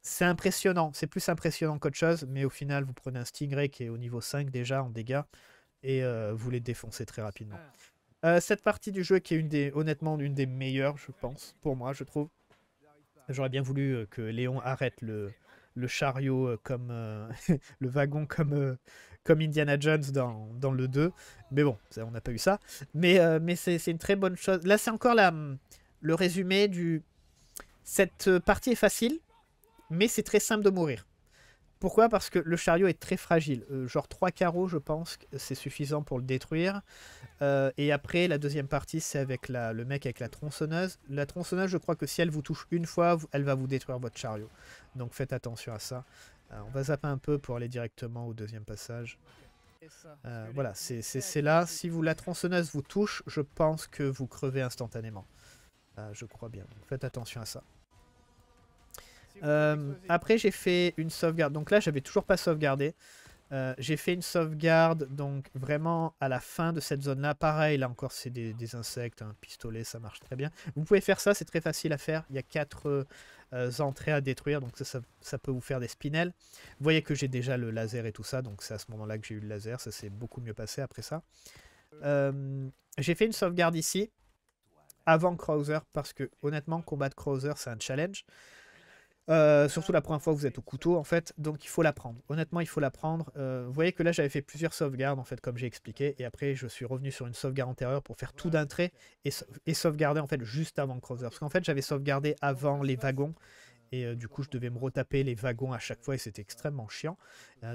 C'est impressionnant, c'est plus impressionnant qu'autre chose, mais au final vous prenez un Stingray qui est au niveau 5 déjà en dégâts, et vous les défoncez très rapidement. Ah. Euh, cette partie du jeu qui est une des, honnêtement une des meilleures, je pense, pour moi, je trouve. J'aurais bien voulu euh, que Léon arrête le, chariot euh, comme le wagon comme comme Indiana Jones dans, le 2 mais bon on n'a pas eu ça mais mais c'est une très bonne chose là c'est encore la, le résumé du cette partie est facile mais c'est très simple de mourir pourquoi Parce que le chariot est très fragile. Euh, genre 3 carreaux, je pense, c'est suffisant pour le détruire. Euh, et après, la deuxième partie, c'est avec le mec avec la tronçonneuse. La tronçonneuse, je crois que si elle vous touche une fois, elle va vous détruire votre chariot. Donc faites attention à ça. Euh, on va zapper un peu pour aller directement au deuxième passage. voilà, c'est là. Si vous la tronçonneuse vous touche, je pense que vous crevez instantanément. je crois bien. faites attention à ça. Euh, après, j'ai fait une sauvegarde. Donc là, j'avais toujours pas sauvegardé. Euh, j'ai fait une sauvegarde, donc vraiment à la fin de cette zone-là. Pareil, là encore, c'est des, insectes, un pistolet, ça marche très bien. Vous pouvez faire ça, c'est très facile à faire. Il y a quatre euh, entrées à détruire, donc ça, ça, peut vous faire des spinels. Vous voyez que j'ai déjà le laser et tout ça, donc c'est à ce moment-là que j'ai eu le laser. Ça s'est beaucoup mieux passé après ça. j'ai fait une sauvegarde ici, avant Krauser, parce que honnêtement, combattre Krauser, c'est un challenge. Euh, surtout la première fois que vous êtes au couteau, en fait. Donc il faut l'apprendre. Honnêtement, il faut l'apprendre. prendre. Euh, vous voyez que là, j'avais fait plusieurs sauvegardes, en fait, comme j'ai expliqué. Et après, je suis revenu sur une sauvegarde antérieure pour faire tout d'un trait et, sauvegarder, en fait, juste avant Crozer, Parce qu'en fait, j'avais sauvegardé avant les wagons. Et euh, du coup, je devais me retaper les wagons à chaque fois et c'était extrêmement chiant.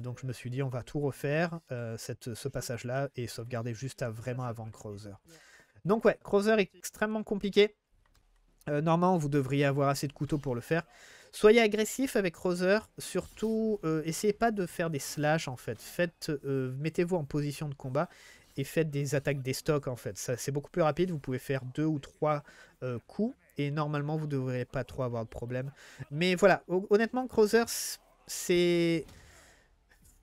donc je me suis dit, on va tout refaire, cette, ce passage-là, et sauvegarder juste à, vraiment avant Crozer. Donc ouais, Crozer est extrêmement compliqué. normalement, vous devriez avoir assez de couteaux pour le faire. Soyez agressif avec Roser, surtout euh, essayez pas de faire des slash en fait. Euh, mettez-vous en position de combat et faites des attaques des stocks en fait. Ça c'est beaucoup plus rapide. Vous pouvez faire deux ou trois euh, coups et normalement vous ne devrez pas trop avoir de problème. Mais voilà, honnêtement, Roser, c'est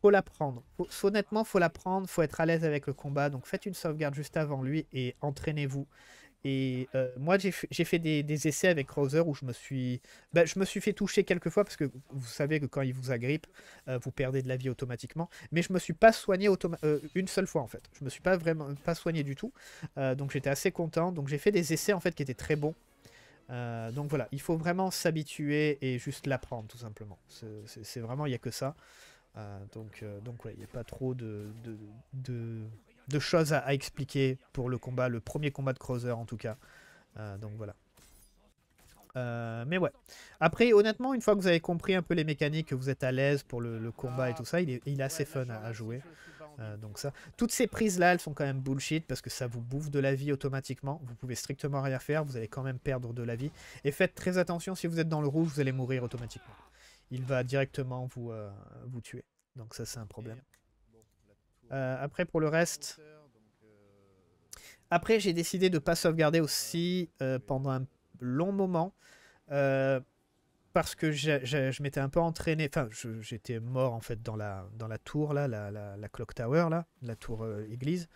faut l'apprendre. Honnêtement, faut l'apprendre, faut être à l'aise avec le combat. Donc faites une sauvegarde juste avant lui et entraînez-vous. Et euh, moi, j'ai fait des, essais avec Krauser où je me suis, bah, je me suis fait toucher quelques fois parce que vous savez que quand il vous agrippe, euh, vous perdez de la vie automatiquement. Mais je me suis pas soigné euh, une seule fois en fait. Je me suis pas vraiment pas soigné du tout. donc j'étais assez content. Donc j'ai fait des essais en fait qui étaient très bons. donc voilà, il faut vraiment s'habituer et juste l'apprendre tout simplement. C'est vraiment, il n'y a que ça. donc, donc il n'y a pas trop de, de de choses à, expliquer pour le combat, le premier combat de Crozer en tout cas. Euh, donc voilà. Euh, mais ouais. Après, honnêtement, une fois que vous avez compris un peu les mécaniques, que vous êtes à l'aise pour le, combat et tout ça, il est, assez fun à, jouer. Euh, donc ça. Toutes ces prises-là, elles sont quand même bullshit parce que ça vous bouffe de la vie automatiquement. Vous pouvez strictement rien faire, vous allez quand même perdre de la vie. Et faites très attention, si vous êtes dans le rouge, vous allez mourir automatiquement. Il va directement vous tuer. Donc ça, c'est un problème. Euh, après, pour le reste... Après, j'ai décidé de pas sauvegarder aussi euh, pendant un long moment. Euh, parce que je, m'étais un peu entraîné, enfin j'étais mort en fait dans la, dans la tour là, la, la, clock tower là, la tour église.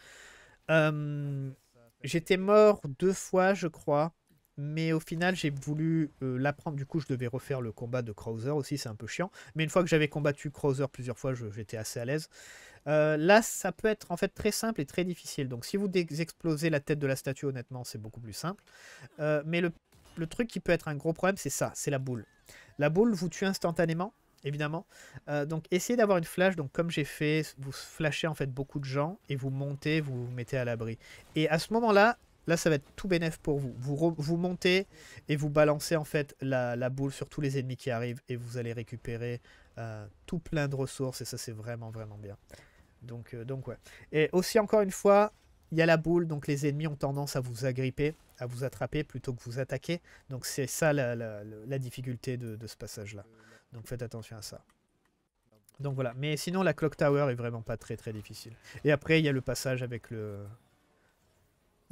j'étais mort deux fois je crois, mais au final j'ai voulu euh, l'apprendre du coup je devais refaire le combat de Krauser aussi c'est un peu chiant mais une fois que j'avais combattu Krauser plusieurs fois j'étais assez à l'aise euh, là ça peut être en fait très simple et très difficile donc si vous explosez la tête de la statue honnêtement c'est beaucoup plus simple euh, mais le, le, truc qui peut être un gros problème c'est ça c'est la boule la boule vous tue instantanément évidemment donc essayez d'avoir une flash donc comme j'ai fait vous flashez en fait beaucoup de gens et vous montez vous vous mettez à l'abri et à ce moment là Là, ça va être tout bénef pour vous. Vous, montez et vous balancez en fait la, boule sur tous les ennemis qui arrivent et vous allez récupérer euh, tout plein de ressources et ça, c'est vraiment, vraiment bien. Donc, euh, donc ouais. Et aussi, encore une fois, il y a la boule, donc les ennemis ont tendance à vous agripper, à vous attraper plutôt que vous attaquer. Donc c'est ça la, la, difficulté de, ce passage-là. Donc faites attention à ça. Donc voilà, mais sinon la Clock Tower est vraiment pas très très difficile. Et après il y a le passage avec le,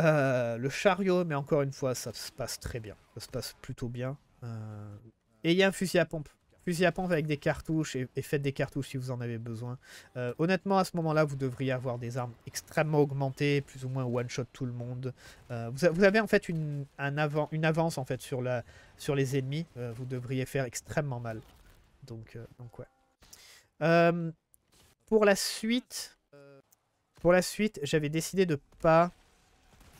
euh, le chariot, mais encore une fois, ça se passe très bien. Ça se passe plutôt bien. Euh, et il y a un fusil à pompe. Fusil à pompe avec des cartouches et, faites des cartouches si vous en avez besoin. Euh, honnêtement, à ce moment-là, vous devriez avoir des armes extrêmement augmentées, plus ou moins one-shot tout le monde. Vous, avez en fait une, un une avance en fait sur, la, sur les ennemis. vous devriez faire extrêmement mal. Donc, donc ouais. pour la suite, pour la suite, j'avais décidé de pas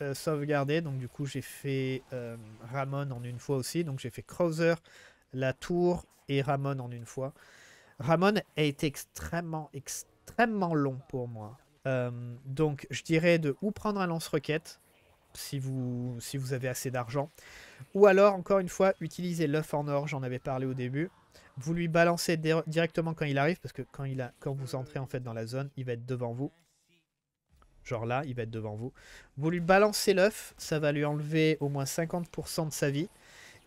euh, sauvegarder. Donc du coup j'ai fait euh, Ramon en une fois aussi. Donc j'ai fait Krauser, la tour et Ramon en une fois. Ramon a été extrêmement, extrêmement long pour moi. Euh, donc je dirais de ou prendre un lance-roquette si vous, si vous avez assez d'argent. Ou alors, encore une fois, utiliser l'œuf en or, j'en avais parlé au début. Vous lui balancez directement quand il arrive, parce que quand, il a, quand vous entrez en fait dans la zone, il va être devant vous genre là, il va être devant vous. Vous lui balancez l'œuf, ça va lui enlever au moins 50% de sa vie.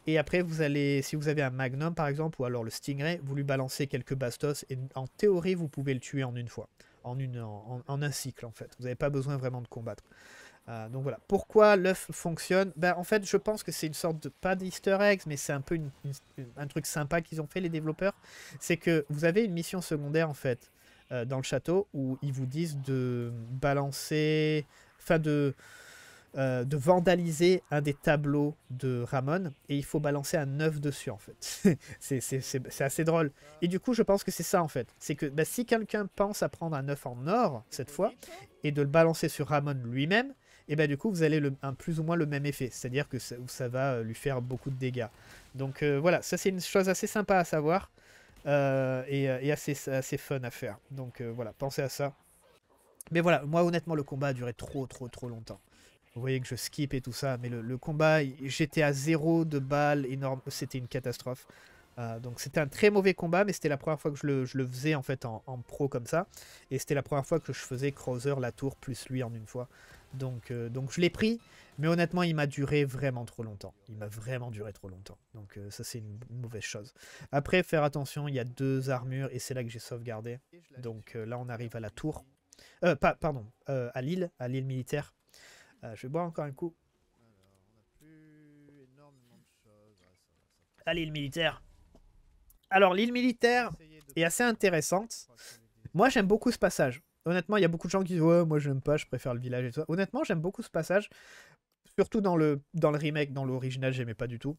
Et après, vous allez, si vous avez un Magnum par exemple, ou alors le Stingray, vous lui balancez quelques bastos, et en théorie, vous pouvez le tuer en une fois, en, un cycle en fait. Vous n'avez pas besoin vraiment de combattre. Euh, donc voilà. Pourquoi l'œuf fonctionne ben, En fait, je pense que c'est une sorte de, pas d'easter eggs, mais c'est un peu un truc sympa qu'ils ont fait les développeurs. C'est que vous avez une mission secondaire en fait. Euh, dans le château où ils vous disent de balancer, enfin de, euh, de vandaliser un des tableaux de Ramon et il faut balancer un œuf dessus en fait. c'est assez drôle. Et du coup, je pense que c'est ça en fait. C'est que bah, si quelqu'un pense à prendre un œuf en or cette fois et de le balancer sur Ramon lui-même, et bien bah, du coup, vous allez le, un, plus ou moins le même effet, c'est-à-dire que ça, ça, va euh, lui faire beaucoup de dégâts. Donc voilà, ça c'est une chose assez sympa à savoir. Euh, et, euh, assez, fun à faire. Donc euh, voilà, pensez à ça. Mais voilà, moi honnêtement, le combat a duré trop, trop, trop longtemps. Vous voyez que je skip et tout ça, mais le, combat, j'étais à zéro de balles, énorme, c'était une catastrophe. donc c'était un très mauvais combat, mais c'était la première fois que je le, faisais en fait en, pro comme ça. Et c'était la première fois que je faisais Krauser, la tour, plus lui en une fois. Donc, donc je l'ai pris, mais honnêtement, il m'a duré vraiment trop longtemps. Il m'a vraiment duré trop longtemps. Donc euh, ça, c'est une, mauvaise chose. Après, faire attention, il y a deux armures et c'est là que j'ai sauvegardé. Donc euh, là, on arrive à la tour. Euh, pardon, à l'île, à l'île militaire. je vais boire encore un coup. À l'île militaire. Alors, l'île militaire est assez intéressante. Moi, j'aime beaucoup ce passage honnêtement, il y a beaucoup de gens qui disent Ouais, moi n'aime pas, je préfère le village et Honnêtement, j'aime beaucoup ce passage Surtout dans le, dans le remake, dans l'original, j'aimais pas du tout.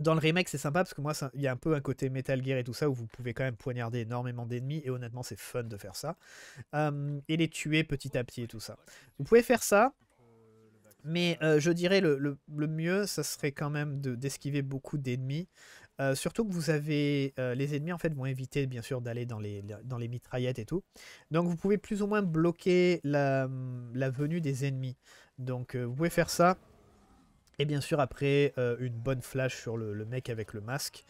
Dans le remake, c'est sympa parce que moi, il y a un peu un côté Metal Gear et tout ça où vous pouvez quand même poignarder énormément d'ennemis et honnêtement, c'est fun de faire ça. Euh, et les tuer petit à petit et tout ça. Vous pouvez faire ça, mais euh, je dirais le, le, mieux, ça serait quand même d'esquiver beaucoup d'ennemis. Euh, surtout que vous avez les ennemis en fait vont éviter bien sûr d'aller dans les, dans les mitraillettes et tout. Donc vous pouvez plus ou moins bloquer la, la venue des ennemis. Donc euh, vous pouvez faire ça. Et bien sûr après euh, une bonne flash sur le, mec avec le masque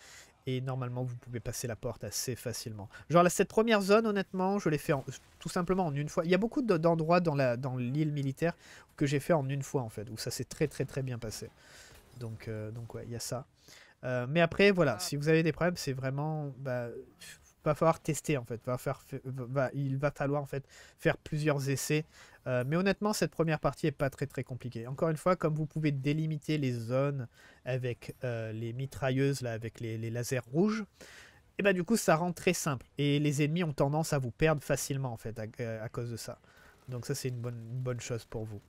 et normalement vous pouvez passer la porte assez facilement. Genre là, cette première zone honnêtement je l'ai fait tout simplement en une fois. Il y a beaucoup d'endroits dans l'île militaire que j'ai fait en une fois en fait, où ça s'est très très très bien passé. Donc, euh, donc ouais, il y a ça. mais après voilà, ah. si vous avez des problèmes c'est vraiment... Bah, va falloir tester en fait. Va faire, il va falloir en fait faire plusieurs essais. Euh, mais honnêtement, cette première partie n'est pas très très compliquée. Encore une fois, comme vous pouvez délimiter les zones avec euh, les mitrailleuses là, avec les, lasers rouges, et eh ben, du coup ça rend très simple. Et les ennemis ont tendance à vous perdre facilement en fait à, euh, cause de ça. Donc ça c'est une bonne, bonne chose pour vous.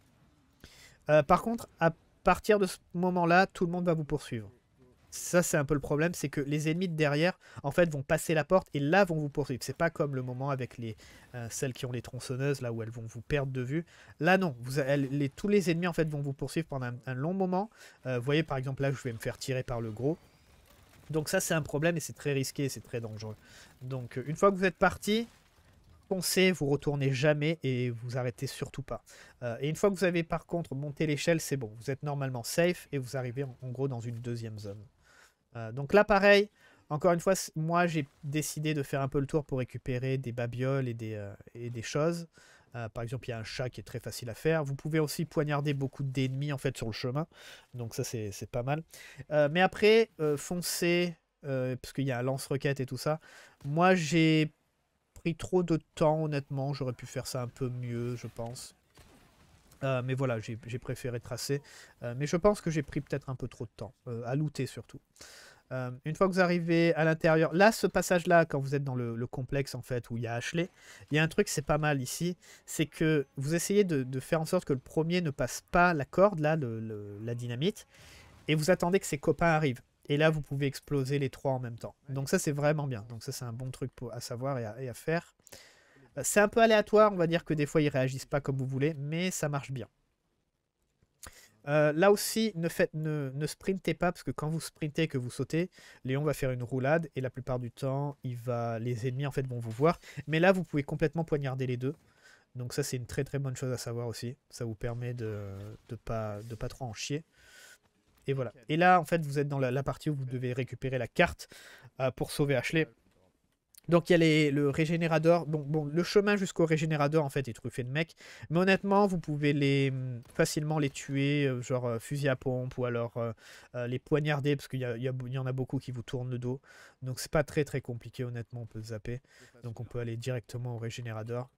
par contre, à partir de ce moment-là, tout le monde va vous poursuivre ça, c'est un peu le problème, c'est que les ennemis de derrière, en fait, vont passer la porte et là vont vous poursuivre. C'est pas comme le moment avec les euh, celles qui ont les tronçonneuses, là où elles vont vous perdre de vue. Là, non, vous, tous les ennemis en fait vont vous poursuivre pendant un, long moment. Euh, vous voyez, par exemple, là, je vais me faire tirer par le gros. Donc ça, c'est un problème et c'est très risqué, c'est très dangereux. Donc euh, une fois que vous êtes parti, pensez vous retournez jamais et vous arrêtez surtout pas. et une fois que vous avez par contre monté l'échelle, c'est bon, vous êtes normalement safe et vous arrivez en gros dans une deuxième zone. Euh, donc là, pareil, encore une fois, moi j'ai décidé de faire un peu le tour pour récupérer des babioles et des, euh, choses. Euh, par exemple, il y a un chat qui est très facile à faire. Vous pouvez aussi poignarder beaucoup d'ennemis en fait sur le chemin. Donc ça, c'est pas mal. mais après, foncer, parce qu'il y a un lance-roquette et tout ça. Moi, j'ai pris trop de temps, honnêtement. J'aurais pu faire ça un peu mieux, je pense. Euh, mais voilà, j'ai préféré tracer. Euh, mais je pense que j'ai pris peut-être un peu trop de temps, euh, à looter surtout. une fois que vous arrivez à l'intérieur, là, ce passage-là, quand vous êtes dans le, complexe, en fait, où il y a Ashley, il y a un truc, c'est pas mal ici, c'est que vous essayez de, faire en sorte que le premier ne passe pas la corde, là, la dynamite, et vous attendez que ses copains arrivent. Et là, vous pouvez exploser les trois en même temps. Donc ça, c'est vraiment bien. Donc ça, c'est un bon truc à savoir et à faire. Euh, c'est un peu aléatoire, on va dire que des fois ils réagissent pas comme vous voulez, mais ça marche bien. Euh, là aussi, ne, sprintez pas, parce que quand vous sprintez et que vous sautez, Léon va faire une roulade, et la plupart du temps, il va, les ennemis en fait vont vous voir. Mais là, vous pouvez complètement poignarder les deux. Donc ça, c'est une très très bonne chose à savoir aussi. Ça vous permet de ne pas, de pas trop en chier. Et voilà. Et là, en fait, vous êtes dans la, partie où vous devez récupérer la carte euh, pour sauver Ashley. Donc il y a le régénérateur. bon, le chemin jusqu'au régénérateur en fait est truffé de mecs. Mais honnêtement, vous pouvez les hum, facilement les tuer, euh, genre euh, fusil à pompe ou alors euh, les poignarder parce qu'il y, y, en a beaucoup qui vous tournent le dos. Donc c'est pas très très compliqué honnêtement, on peut zapper. Donc on peut aller directement au régénérateur.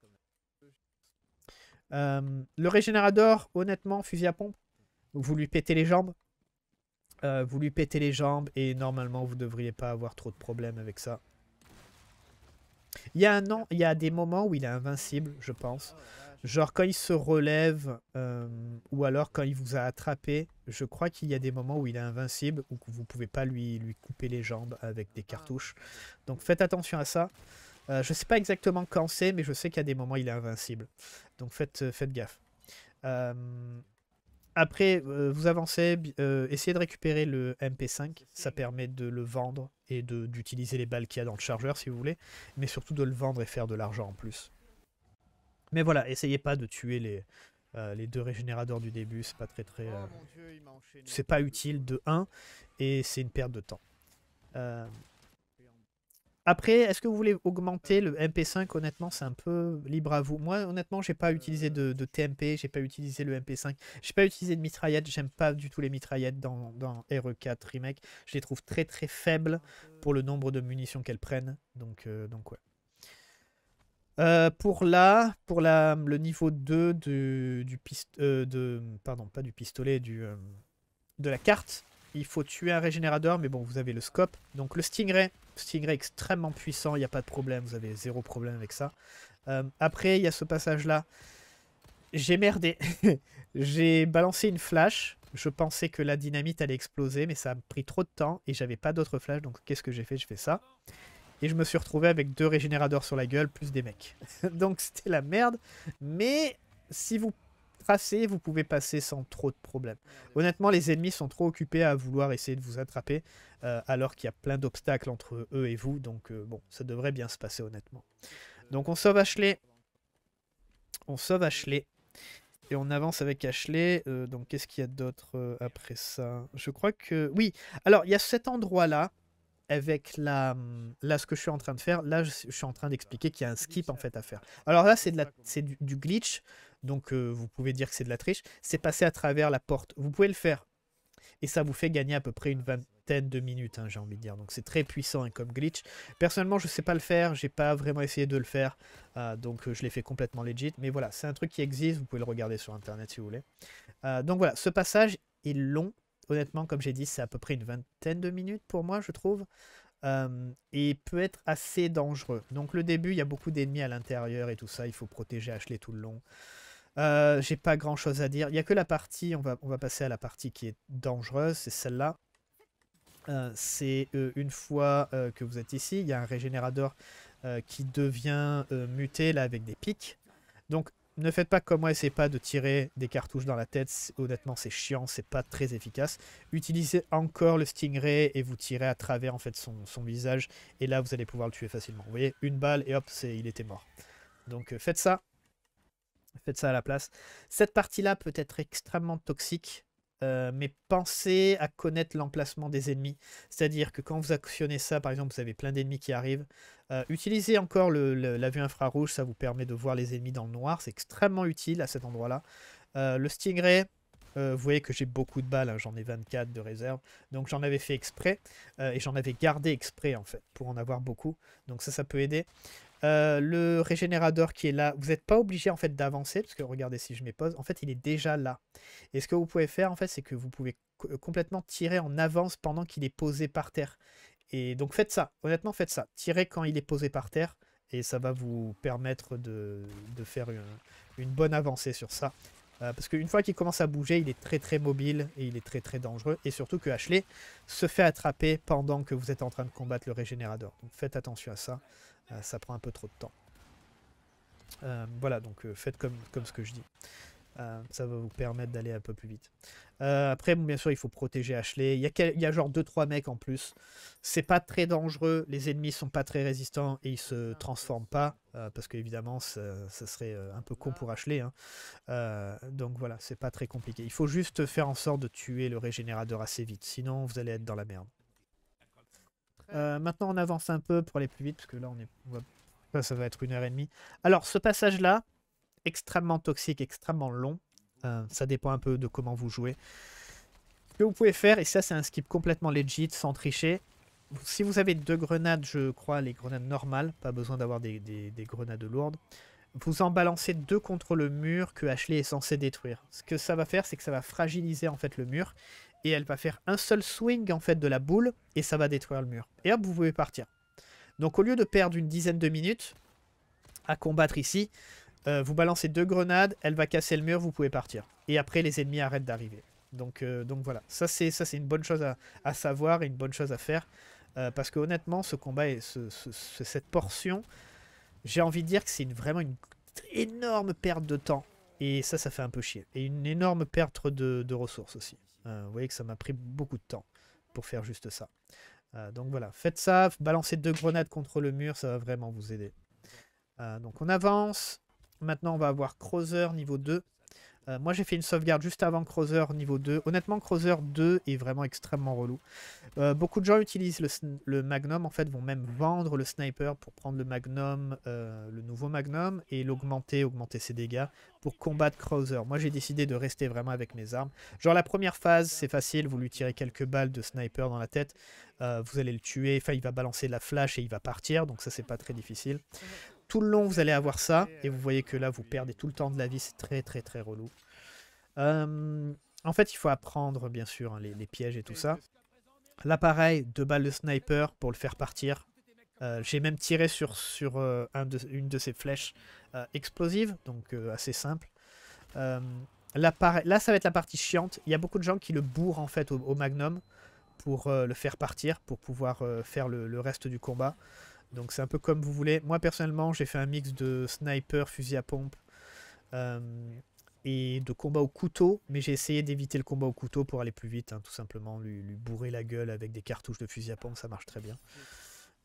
Hum, le régénérateur, honnêtement, fusil à pompe, vous lui pétez les jambes. vous lui pétez les jambes et normalement vous devriez pas avoir trop de problèmes avec ça. Il y a un an, il des moments où il est invincible, je pense. Genre quand il se relève euh, ou alors quand il vous a attrapé, je crois qu'il y a des moments où il est invincible ou que vous pouvez pas lui, lui couper les jambes avec des cartouches. Donc faites attention à ça. je euh, je sais pas exactement quand c'est, mais je sais qu'il y a des moments où il est invincible. Donc faites, faites gaffe. Euh, après, euh, vous avancez, euh, essayez de récupérer le MP5, ça permet de le vendre et d'utiliser les balles qu'il y a dans le chargeur si vous voulez, mais surtout de le vendre et faire de l'argent en plus. Mais voilà, essayez pas de tuer les, euh, les deux régénérateurs du début, c'est pas très très... Oh c'est pas utile de 1 et c'est une perte de temps. Après, est-ce que vous voulez augmenter le MP5 Honnêtement, c'est un peu libre à vous. Moi, honnêtement, j'ai pas utilisé de, de TMP, j'ai pas utilisé le MP5, j'ai pas utilisé de mitraillette. J'aime pas du tout les mitraillettes dans, e RE4 Remake. Je les trouve très très faibles pour le nombre de munitions qu'elles prennent. Donc, euh, donc ouais. Euh, pour pour la, le niveau 2 du, du pistolet, euh, de, pardon, pas du pistolet, du, de la carte, il faut tuer un régénérateur, mais bon, vous avez le scope. Donc le stingray, Stingray extrêmement puissant, il n'y a pas de problème, vous avez zéro problème avec ça. Euh, après, il y a ce passage-là. J'ai merdé. J'ai balancé une flash. Je pensais que la dynamite allait exploser, mais ça a pris trop de temps et j'avais pas d'autres flash, donc qu'est-ce que j'ai fait Je fais ça. Et je me suis retrouvé avec deux régénérateurs sur la gueule, plus des mecs. donc c'était la merde. Mais si vous tracé, vous pouvez passer sans trop de problèmes. Ah, honnêtement, les ennemis sont trop occupés à vouloir essayer de vous attraper, euh, alors qu'il y a plein d'obstacles entre eux et vous, donc euh, bon, ça devrait bien se passer honnêtement. Euh, donc on sauve Ashley. On sauve Ashley. Et on avance avec Ashley. donc qu'est-ce qu'il y a d'autre après ça Je crois que... Oui, alors il y a cet endroit-là avec la, hum, là ce que je suis en train de faire, là je, suis en train d'expliquer qu'il y a un skip en fait à faire. Alors là c'est du, du glitch, donc euh, vous pouvez dire que c'est de la triche, c'est passer à travers la porte. Vous pouvez le faire. Et ça vous fait gagner à peu près une vingtaine de minutes, hein, j'ai envie de dire. Donc c'est très puissant et hein, comme glitch. Personnellement, je ne sais pas le faire, j'ai pas vraiment essayé de le faire, ah, donc euh, je l'ai fait complètement legit. Mais voilà, c'est un truc qui existe, vous pouvez le regarder sur internet si vous voulez. Ah, donc voilà, ce passage est long. Honnêtement, comme j'ai dit, c'est à peu près une vingtaine de minutes pour moi, je trouve. et peut être assez dangereux. Donc le début, il y a beaucoup d'ennemis à l'intérieur et tout ça, il faut protéger Ashley tout le long. Euh, j'ai pas grand chose à dire. Il y a que la partie, on va, on va passer à la partie qui est dangereuse, c'est celle-là. Euh, c'est euh, une fois que vous êtes ici, il y a un régénérateur qui devient muté là avec des pics. Donc ne faites pas comme moi, essayez pas de tirer des cartouches dans la tête. Honnêtement, c'est chiant, c'est pas très efficace. Utilisez encore le stingray et vous tirez à travers en fait son, son visage. Et là, vous allez pouvoir le tuer facilement. Vous voyez, une balle et hop, il était mort. Donc faites ça, Faites ça à la place. Cette partie-là peut être extrêmement toxique, euh, mais pensez à connaître l'emplacement des ennemis. C'est-à-dire que quand vous actionnez ça, par exemple, vous avez plein d'ennemis qui arrivent. Euh, utilisez encore la vue infrarouge, ça vous permet de voir les ennemis dans le noir. C'est extrêmement utile à cet endroit-là. Euh, le Stingray, vous voyez que j'ai beaucoup de balles, hein, j'en ai 24 de réserve. Donc j'en avais fait exprès, et j'en avais gardé exprès en fait, pour en avoir beaucoup. Donc ça, ça peut aider. Euh, le régénérateur qui est là, vous n'êtes pas obligé en fait d'avancer, parce que regardez si je mets pause, en fait il est déjà là. Et ce que vous pouvez faire en fait, c'est que vous pouvez euh, complètement tirer en avance pendant qu'il est posé par terre. Et donc faites ça, honnêtement faites ça, tirez quand il est posé par terre, et ça va vous permettre de, faire une, bonne avancée sur ça. Euh, parce qu'une fois qu'il commence à bouger, il est très très mobile et il est très très dangereux. Et surtout que Ashley se fait attraper pendant que vous êtes en train de combattre le régénérateur. Donc faites attention à ça. Euh, ça prend un peu trop de temps. Euh, voilà, donc euh, faites comme, comme ce que je dis. ça va vous permettre d'aller un peu plus vite. après, bien sûr, il faut protéger Ashley. Il y a, y a genre 2-3 mecs en plus. C'est pas très dangereux. Les ennemis sont pas très résistants et ils se transforment pas. parce qu'évidemment, évidemment ça, serait un peu con pour Ashley. Hein. donc voilà, c'est pas très compliqué. Il faut juste faire en sorte de tuer le régénérateur assez vite. Sinon, vous allez être dans la merde. Euh, maintenant, on avance un peu pour aller plus vite, parce que là, on est... ça, va être une heure et demie. Alors, ce passage-là, extrêmement toxique, extrêmement long. Euh, ça dépend un peu de comment vous jouez. Ce que vous pouvez faire, et ça, c'est un skip complètement legit, sans tricher. Si vous avez deux grenades, je crois, les grenades normales, pas besoin d'avoir des, des grenades lourdes, vous en balancez deux contre le mur que Ashley est censé détruire. Ce que ça va faire, c'est que ça va fragiliser en fait le mur et elle va faire un seul swing en fait de la boule et ça va détruire le mur. Et hop, vous pouvez partir. Donc au lieu de perdre une dizaine de minutes à combattre ici, euh, vous balancez deux grenades, elle va casser le mur, vous pouvez partir. Et après, les ennemis arrêtent d'arriver. Donc, euh, donc voilà, ça c'est une bonne chose à, savoir et une bonne chose à faire. Euh, parce que honnêtement, ce combat et cette portion, j'ai envie de dire que c'est vraiment une énorme perte de temps. Et ça, ça fait un peu chier. Et une énorme perte de ressources aussi. Euh, vous voyez que ça m'a pris beaucoup de temps pour faire juste ça. Euh, donc voilà, faites ça, balancez deux grenades contre le mur, ça va vraiment vous aider. Euh, donc on avance. Maintenant, on va avoir Crozer niveau 2. Euh, moi, j'ai fait une sauvegarde juste avant Crowser niveau 2. Honnêtement, Crowser 2 est vraiment extrêmement relou. Euh, beaucoup de gens utilisent le, Magnum, en fait, vont même vendre le Sniper pour prendre le Magnum, euh, le nouveau Magnum, et l'augmenter, augmenter ses dégâts pour combattre Crowser. Moi, j'ai décidé de rester vraiment avec mes armes. Genre, la première phase, c'est facile, vous lui tirez quelques balles de Sniper dans la tête, vous allez le tuer, enfin, il va balancer la flash et il va partir, donc ça, c'est pas très difficile tout le long, vous allez avoir ça. Et vous voyez que là, vous perdez tout le temps de la vie. C'est très, très, très relou. Euh, en fait, il faut apprendre, bien sûr, hein, les, pièges et tout ça. L'appareil, deux balles de sniper pour le faire partir. Euh, j'ai même tiré sur, sur euh, une de ses flèches explosives, donc assez simple. là, ça va être la partie chiante. Il y a beaucoup de gens qui le bourrent en fait au, magnum pour le faire partir, pour pouvoir faire le, reste du combat. Donc c'est un peu comme vous voulez. Moi personnellement, j'ai fait un mix de sniper, fusil à pompe euh, et de combat au couteau, mais j'ai essayé d'éviter le combat au couteau pour aller plus vite, hein, tout simplement. Lui, bourrer la gueule avec des cartouches de fusil à pompe, ça marche très bien.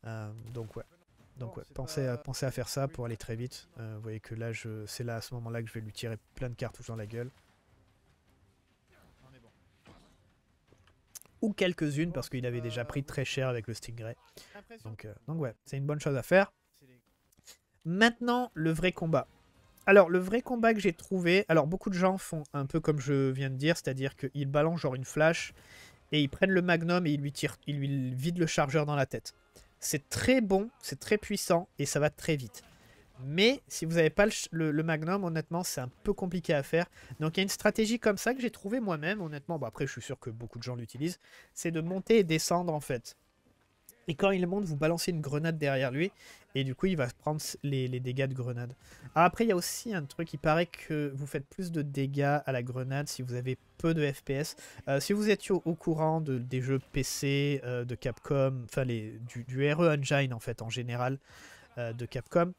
Euh, donc ouais. Donc pensez à, à faire ça pour aller très vite. Euh, vous voyez que là, c'est là à ce moment-là que je vais lui tirer plein de cartouches dans la gueule. ou quelques-unes parce qu'il avait déjà pris très cher avec le Stingray. Donc, euh, donc ouais, c'est une bonne chose à faire. Maintenant, le vrai combat. Alors, le vrai combat que j'ai trouvé... Alors, beaucoup de gens font un peu comme je viens de dire, c'est-à-dire qu'ils balancent genre une flash et ils prennent le magnum et ils lui, tirent, ils lui vident le chargeur dans la tête. C'est très bon, c'est très puissant et ça va très vite. Mais si vous n'avez pas le, magnum, honnêtement, c'est un peu compliqué à faire. Donc il y a une stratégie comme ça que j'ai trouvé moi-même, honnêtement. Bon, après, je suis sûr que beaucoup de gens l'utilisent. C'est de monter et descendre, en fait. Et quand il monte, vous balancez une grenade derrière lui. Et du coup, il va prendre les, dégâts de grenade. Ah, après, il y a aussi un truc. Il paraît que vous faites plus de dégâts à la grenade si vous avez peu de FPS. Euh, si vous étiez au, courant des jeux PC, euh, de Capcom, enfin du, du RE Engine en fait en général euh, de Capcom,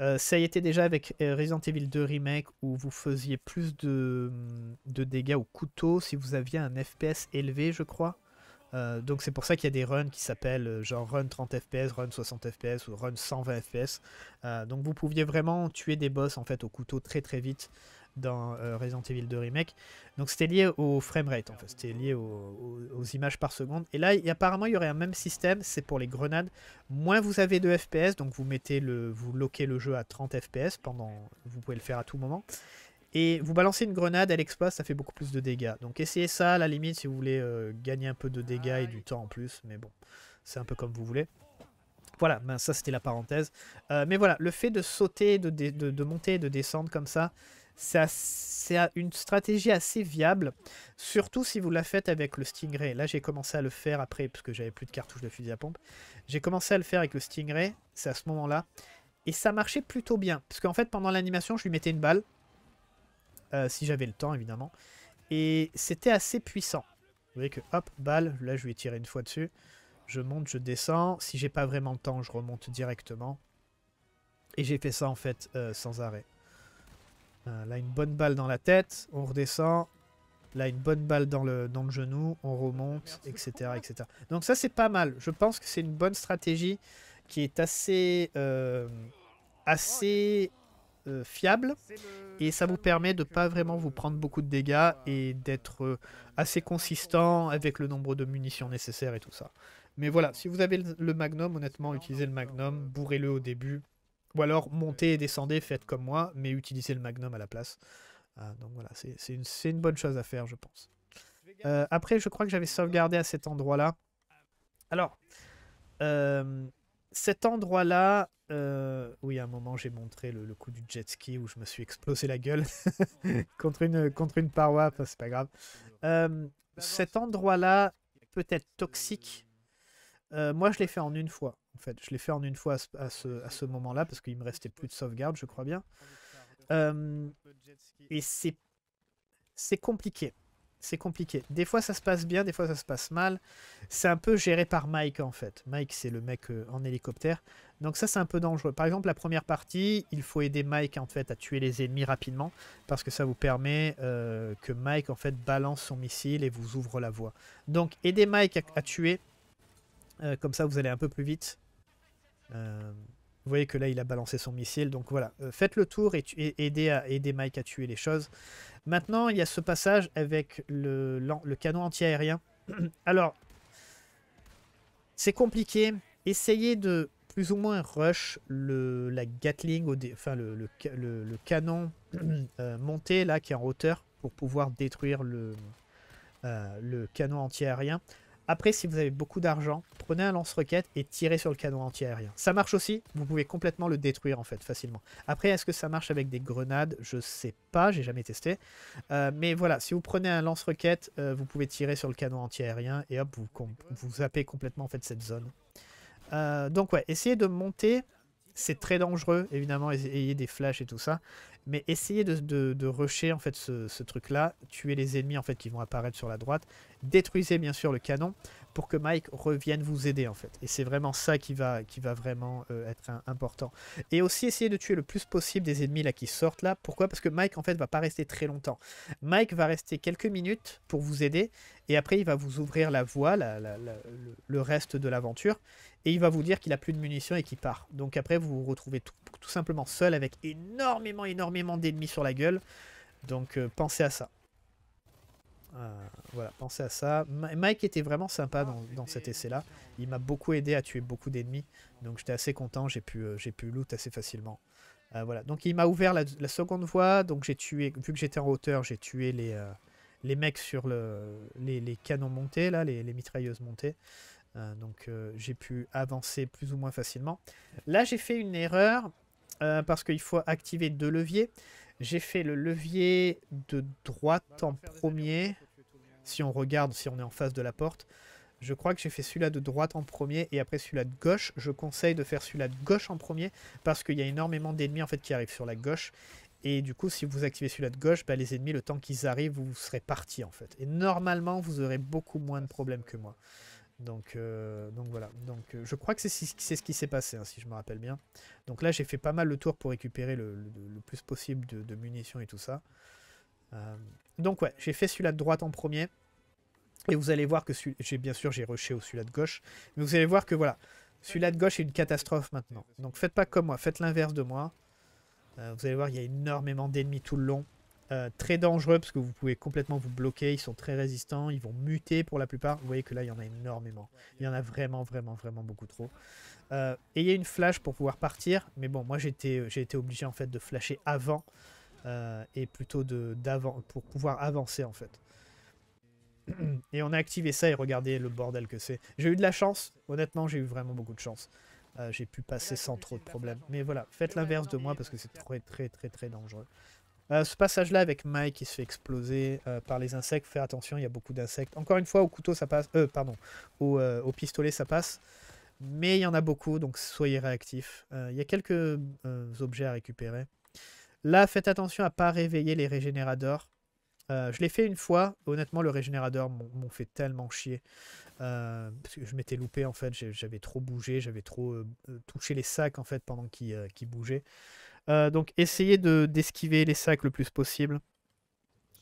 euh, ça y était déjà avec euh, Resident Evil 2 Remake où vous faisiez plus mm, de, dégâts au couteau si vous aviez un FPS élevé, je crois. Euh, donc c'est pour ça qu'il y a des runs qui s'appellent genre run 30 fps, run 60 fps ou run 120 fps. donc vous pouviez vraiment tuer des boss en fait au couteau très très vite dans euh, Resident Evil 2 Remake. Donc c'était lié au framerate, en fait, c'était lié aux images par seconde. Et là, apparemment, il y aurait un même système, c'est pour les grenades. Moins vous avez de FPS, donc vous mettez le, vous loquez le jeu à 30 FPS pendant, vous pouvez le faire à tout moment. Et vous balancez une grenade, elle explose, ça fait beaucoup plus de dégâts. Donc essayez ça à la limite si vous voulez euh, gagner un peu de dégâts et du temps en plus, mais bon, c'est un peu comme vous voulez. Voilà, ben, ça c'était la parenthèse. Euh, mais voilà, le fait de sauter, de, de, de monter, de descendre comme ça, c'est une stratégie assez viable, surtout si vous la faites avec le Stingray. Là, j'ai commencé à le faire après, parce que j'avais plus de cartouches de fusil à pompe. J'ai commencé à le faire avec le Stingray, c'est à ce moment-là. Et ça marchait plutôt bien, parce qu'en fait, pendant l'animation, je lui mettais une balle, euh, si j'avais le temps, évidemment. Et c'était assez puissant. Vous voyez que, hop, balle, là, je lui ai tiré une fois dessus. Je monte, je descends. Si j'ai pas vraiment le temps, je remonte directement. Et j'ai fait ça, en fait, euh, sans arrêt. Euh, Là, une bonne balle dans la tête, on redescend. Là, une bonne balle dans le, dans le genou, on remonte, etc. etc. Donc ça, c'est pas mal. Je pense que c'est une bonne stratégie qui est assez, euh, assez euh, fiable. Et ça vous permet de pas vraiment vous prendre beaucoup de dégâts et d'être assez consistant avec le nombre de munitions nécessaires et tout ça. Mais voilà, si vous avez le magnum, honnêtement, utilisez le magnum, bourrez-le au début, ou alors montez et descendez, faites comme moi, mais utilisez le magnum à la place. Euh, donc voilà, c'est une, bonne chose à faire, je pense. Euh, après, je crois que j'avais sauvegardé à cet endroit-là. Alors, euh, cet endroit-là, oui, à un moment, j'ai montré le, coup du jet ski où je me suis explosé la gueule contre, une, contre une paroi, enfin, c'est pas grave. cet endroit-là peut être toxique euh, moi, je l'ai fait en une fois, en fait. Je l'ai fait en une fois à ce, moment-là, parce qu'il me restait plus de sauvegarde, je crois bien. Euh, et c'est, c'est compliqué. C'est compliqué. Des fois, ça se passe bien, des fois, ça se passe mal. C'est un peu géré par Mike, en fait. Mike, c'est le mec euh, en hélicoptère. Donc ça, c'est un peu dangereux. Par exemple, la première partie, il faut aider Mike, en fait, à tuer les ennemis rapidement, parce que ça vous permet que Mike, en fait, balance son missile et vous ouvre la voie. Donc, aider Mike à tuer, euh, comme ça, vous allez un peu plus vite. Euh, vous voyez que là, il a balancé son missile. Donc voilà, euh, faites le tour et, aidez, Mike à tuer les choses. Maintenant, il y a ce passage avec le, le canon antiaérien. Alors, c'est compliqué. Essayez de plus ou moins rush la Gatling, enfin le, le canon monté là qui est en hauteur pour pouvoir détruire le, canon antiaérien. Après, si vous avez beaucoup d'argent, prenez un lance-roquette et tirez sur le canon antiaérien. Ça marche aussi, vous pouvez complètement le détruire en fait facilement. Après, est-ce que ça marche avec des grenades Je sais pas, j'ai jamais testé. Euh, mais voilà, si vous prenez un lance-roquette, euh, vous pouvez tirer sur le canon antiaérien et hop, vous, vous zappez complètement en fait cette zone. Euh, donc ouais, essayez de monter. C'est très dangereux, évidemment, ayez des flashs et tout ça. Mais essayez de, de, rusher en fait ce, truc-là, tuer les ennemis en fait qui vont apparaître sur la droite, détruisez bien sûr le canon pour que Mike revienne vous aider en fait. Et c'est vraiment ça qui va, qui va vraiment euh, être important. Et aussi essayer de tuer le plus possible des ennemis là qui sortent là. Pourquoi Parce que Mike en fait va pas rester très longtemps. Mike va rester quelques minutes pour vous aider et après il va vous ouvrir la voie, le, reste de l'aventure et il va vous dire qu'il a plus de munitions et qu'il part. Donc après vous vous retrouvez tout, simplement seul avec énormément énormément d'ennemis sur la gueule. Donc euh, pensez à ça. Euh, voilà, pensez à ça. Mike était vraiment sympa dans, cet essai-là. Il m'a beaucoup aidé à tuer beaucoup d'ennemis. Donc j'étais assez content, j'ai pu, euh, pu loot assez facilement. Euh, voilà, donc il m'a ouvert la, seconde voie. Donc j'ai tué, vu que j'étais en hauteur, j'ai tué les, les mecs sur le, les, canons montés, là, les mitrailleuses montées. donc j'ai pu avancer plus ou moins facilement. Là j'ai fait une erreur parce qu'il faut activer deux leviers. J'ai fait le levier de droite bah, en premier. Si on regarde, si on est en face de la porte. Je crois que j'ai fait celui-là de droite en premier et après celui-là de gauche. Je conseille de faire celui-là de gauche en premier parce qu'il y a énormément d'ennemis en fait qui arrivent sur la gauche. Et du coup, si vous activez celui-là de gauche, bah, les ennemis, le temps qu'ils arrivent, vous serez parti en fait. Et normalement, vous aurez beaucoup moins de problèmes que moi. Donc, euh, donc voilà. Donc, euh, je crois que c'est ce qui s'est passé, hein, si je me rappelle bien. Donc là, j'ai fait pas mal le tour pour récupérer le, plus possible de, munitions et tout ça. Euh, donc ouais, j'ai fait celui-là de droite en premier. Et vous allez voir que j'ai bien sûr j'ai rushé au celui-là de gauche. Mais vous allez voir que voilà, celui-là de gauche est une catastrophe maintenant. Donc faites pas comme moi, faites l'inverse de moi. vous allez voir, il y a énormément d'ennemis tout le long. Euh, très dangereux parce que vous pouvez complètement vous bloquer. Ils sont très résistants. Ils vont muter pour la plupart. Vous voyez que là, il y en a énormément. Il y en a vraiment, vraiment, vraiment beaucoup trop. Euh, ayez une flash pour pouvoir partir. Mais bon, moi, euh, j'ai été obligé en fait de flasher avant. Euh, et plutôt d'avant pour pouvoir avancer en fait. Et on a activé ça et regardez le bordel que c'est. J'ai eu de la chance. Honnêtement, j'ai eu vraiment beaucoup de chance. j'ai pu passer sans trop de problèmes. Mais voilà, faites l'inverse de moi parce que c'est très, très, très, très dangereux. Euh, ce passage-là avec Mike qui se fait exploser euh, par les insectes, fais attention, il y a beaucoup d'insectes. Encore une fois, au couteau ça passe, euh, pardon, au, euh, au, pistolet ça passe, mais il y en a beaucoup, donc soyez réactifs. il y a quelques objets à récupérer. Là, faites attention à ne pas réveiller les régénérateurs. je l'ai fait une fois, honnêtement le régénérateur m'ont fait tellement chier. parce que je m'étais loupé en fait, j'avais trop bougé, j'avais trop touché les sacs en fait pendant qu'ils bougeaient. Euh, donc essayez d'esquiver les sacs le plus possible.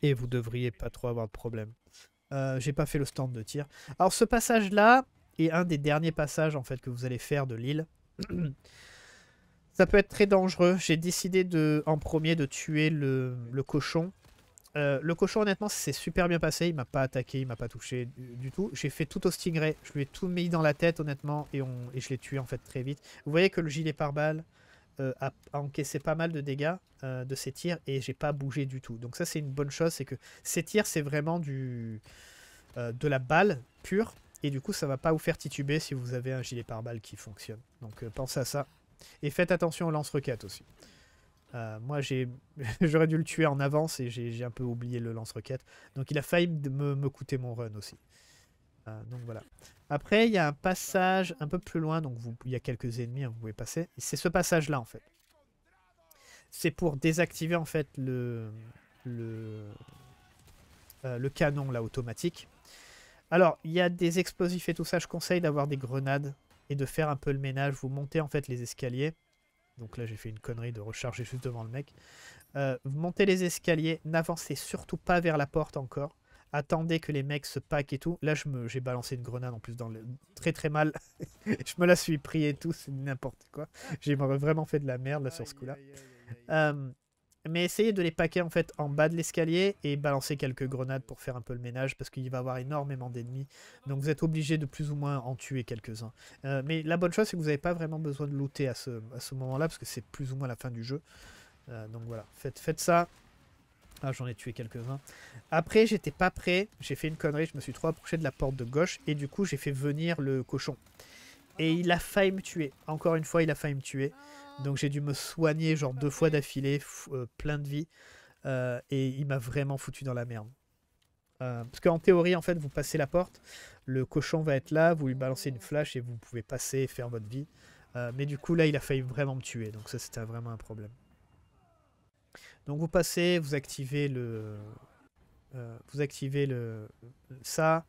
Et vous devriez pas trop avoir de problème. Euh, j'ai pas fait le stand de tir. Alors ce passage là est un des derniers passages en fait que vous allez faire de l'île. Ça peut être très dangereux. J'ai décidé de, en premier de tuer le, cochon. Euh, le cochon honnêtement c'est super bien passé. Il m'a pas attaqué, il m'a pas touché du, tout. J'ai fait tout au stingray. Je lui ai tout mis dans la tête honnêtement et, on, et je l'ai tué en fait très vite. Vous voyez que le gilet pare-balles euh, a encaissé pas mal de dégâts euh, de ses tirs et j'ai pas bougé du tout. Donc ça c'est une bonne chose, c'est que ces tirs c'est vraiment du euh, de la balle pure et du coup ça va pas vous faire tituber si vous avez un gilet pare-balles qui fonctionne. Donc pensez à ça et faites attention au lance-roquettes aussi. moi j'ai j'aurais dû le tuer en avance et j'ai un peu oublié le lance-roquette. Donc il a failli me, me coûter mon run aussi. donc voilà. Après, il y a un passage un peu plus loin, donc il y a quelques ennemis, hein, vous pouvez passer. C'est ce passage-là, en fait. C'est pour désactiver, en fait, le, le, euh, le canon, là, automatique. Alors, il y a des explosifs et tout ça. Je conseille d'avoir des grenades et de faire un peu le ménage. Vous montez, en fait, les escaliers. Donc là, j'ai fait une connerie de recharger juste devant le mec. Euh, vous montez les escaliers. N'avancez surtout pas vers la porte encore attendez que les mecs se packent et tout. Là, je me, j'ai balancé une grenade en plus dans le très très mal. je me la suis pris et tout, c'est n'importe quoi. J'ai vraiment fait de la merde là sur ce coup-là. Euh, mais essayez de les paquer en fait en bas de l'escalier et balancer quelques grenades pour faire un peu le ménage parce qu'il va y avoir énormément d'ennemis. Donc vous êtes obligé de plus ou moins en tuer quelques-uns. Euh, mais la bonne chose c'est que vous n'avez pas vraiment besoin de looter à ce, à ce moment-là parce que c'est plus ou moins la fin du jeu. Euh, donc voilà, faites, faites ça, ah, j'en ai tué quelques-uns. Après, j'étais pas prêt. J'ai fait une connerie. Je me suis trop approché de la porte de gauche. Et du coup, j'ai fait venir le cochon. Et il a failli me tuer. Encore une fois, il a failli me tuer. Donc, j'ai dû me soigner, genre deux fois d'affilée, euh, plein de vie. Euh, et il m'a vraiment foutu dans la merde. Euh, parce qu'en théorie, en fait, vous passez la porte. Le cochon va être là. Vous lui balancez une flash et vous pouvez passer et faire votre vie. mais du coup, là, il a failli vraiment me tuer. Donc, ça, c'était vraiment un problème. Donc vous passez, vous activez le, euh, vous activez le ça,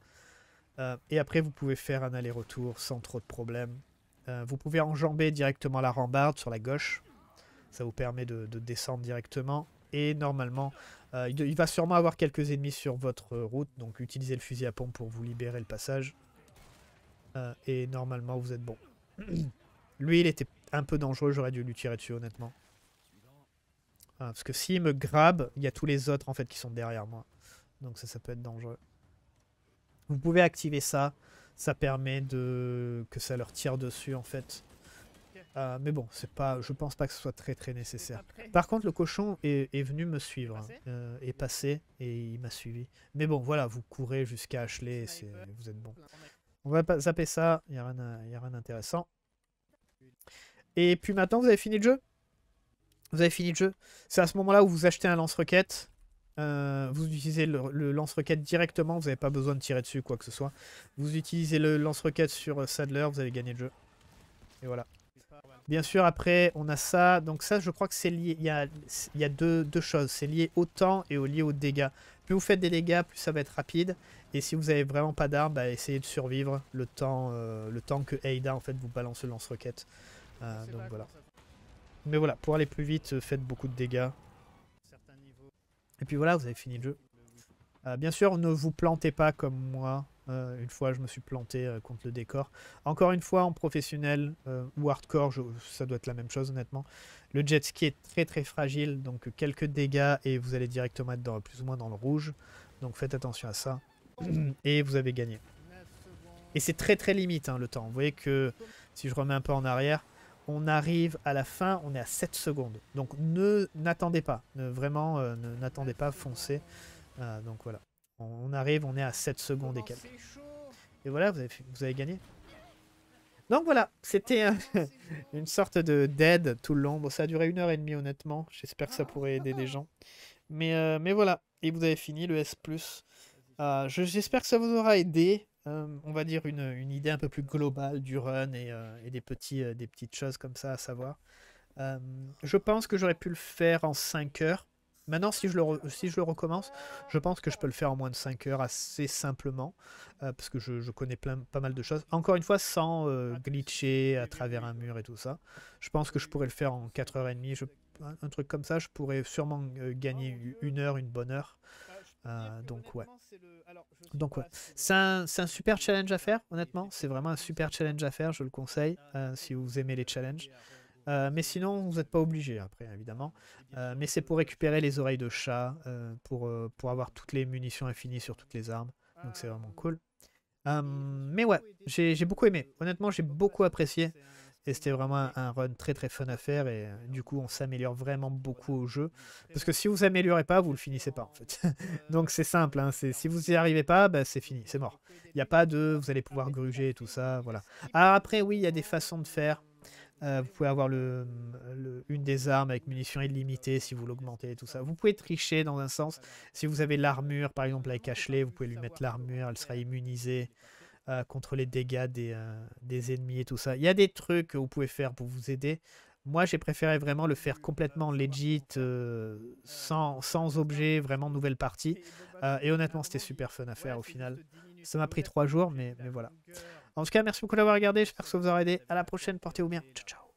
euh, et après vous pouvez faire un aller-retour sans trop de problèmes. Euh, vous pouvez enjamber directement la rambarde sur la gauche, ça vous permet de, descendre directement. Et normalement, il, il va sûrement avoir quelques ennemis sur votre route, donc utilisez le fusil à pompe pour vous libérer le passage. et normalement, vous êtes bon. Lui, il était un peu dangereux, j'aurais dû lui tirer dessus, honnêtement. Hein, parce que s'il me grabe, il y a tous les autres en fait qui sont derrière moi. Donc ça, ça peut être dangereux. Vous pouvez activer ça. Ça permet de que ça leur tire dessus en fait. Euh, mais bon, c'est pas, je pense pas que ce soit très très nécessaire. Par contre, le cochon est, venu me suivre, hein. euh, est passé et il m'a suivi. Mais bon, voilà, vous courez jusqu'à Ashley, et vous êtes bon. On va zapper ça, il n'y a, a rien d'intéressant. Et puis maintenant, vous avez fini le jeu vous avez fini le jeu. C'est à ce moment-là où vous achetez un lance-roquette. Euh, vous utilisez le, lance-roquette directement. Vous n'avez pas besoin de tirer dessus, quoi que ce soit. Vous utilisez le lance-roquette sur euh, Sadler. Vous avez gagné le jeu. Et voilà. Bien sûr, après, on a ça. Donc ça, je crois que c'est lié. Il y a, deux, choses. C'est lié au temps et au lié aux dégâts. Plus vous faites des dégâts, plus ça va être rapide. Et si vous n'avez vraiment pas d'armes, bah, essayez de survivre le temps, euh, le temps que Aida en fait, vous balance le lance-roquette. donc voilà. Mais voilà, pour aller plus vite, euh, faites beaucoup de dégâts. Et puis voilà, vous avez fini le jeu. Euh, bien sûr, ne vous plantez pas comme moi. Euh, une fois, je me suis planté contre le décor. Encore une fois, en professionnel ou hardcore, ça doit être la même chose, honnêtement. Le jet ski est très très fragile, donc quelques dégâts et vous allez directement être plus ou moins dans le rouge. Donc faites attention à ça. Et vous avez gagné. Et c'est très très limite hein, le temps. Vous voyez que si je remets un peu en arrière, on arrive à la fin, on est à 7 secondes. Donc ne n'attendez pas, ne, vraiment euh, ne n'attendez pas, foncez. Euh, donc voilà, on, arrive, on est à 7 secondes et quelques. Et voilà, vous avez, vous avez gagné. Donc voilà, c'était une sorte de dead tout le long. Bon, ça a duré une heure et demie honnêtement. J'espère que ça pourrait aider des gens. Mais, euh, mais voilà, et vous avez fini le S+. Euh, J'espère que ça vous aura aidé. Euh, on va dire, une, idée un peu plus globale du run et, euh, euh, des, petites choses comme ça à savoir. je pense que j'aurais pu le faire en 5 heures. Maintenant, si je, le recommence, je pense que je peux le faire en moins de 5 heures assez simplement, parce que je, connais pas mal de choses. Encore une fois, sans ah, glitcher à travers un mur et tout ça. Je pense que je pourrais le faire en 4h30, un, truc comme ça. Je pourrais sûrement gagner oh une heure, une bonne heure. Ah, donc ouais. Donc ouais. C'est un, super challenge à faire, honnêtement. C'est vraiment un super challenge à faire, je le conseille, ah, euh, si vous aimez les challenges. Euh, mais sinon, vous n'êtes pas obligé après, évidemment. Euh, mais c'est pour récupérer les oreilles de chat, pour, pour avoir toutes les munitions infinies sur toutes les armes. Ah, donc c'est vraiment cool. Hum, mais ouais, j'ai beaucoup aimé. Honnêtement, j'ai beaucoup apprécié. Et c'était vraiment un run très très fun à faire. Et euh, du coup, on s'améliore vraiment beaucoup au jeu. Parce que si vous améliorez pas, vous le finissez pas en fait. Donc c'est simple. Hein, si vous y arrivez pas, bah, c'est fini, c'est mort. Il n'y a pas de vous allez pouvoir gruger et tout ça. Voilà. Ah, après, oui, il y a des façons de faire. Euh, vous pouvez avoir le, une des armes avec munitions illimitées si vous l'augmentez et tout ça. Vous pouvez tricher dans un sens. Si vous avez l'armure, par exemple avec Ashley, vous pouvez lui mettre l'armure, elle sera immunisée. Euh, contre les dégâts euh, des, ennemis et tout ça. Il y a des trucs que vous pouvez faire pour vous aider. Moi, j'ai préféré vraiment le faire complètement legit, euh, sans, sans objet, vraiment nouvelle partie. et honnêtement, c'était super fun à faire au final. Ça m'a pris trois jours, mais, voilà. En tout cas, merci beaucoup d'avoir regardé. J'espère que ça vous aura aidé. À la prochaine. Portez-vous bien. Ciao, ciao.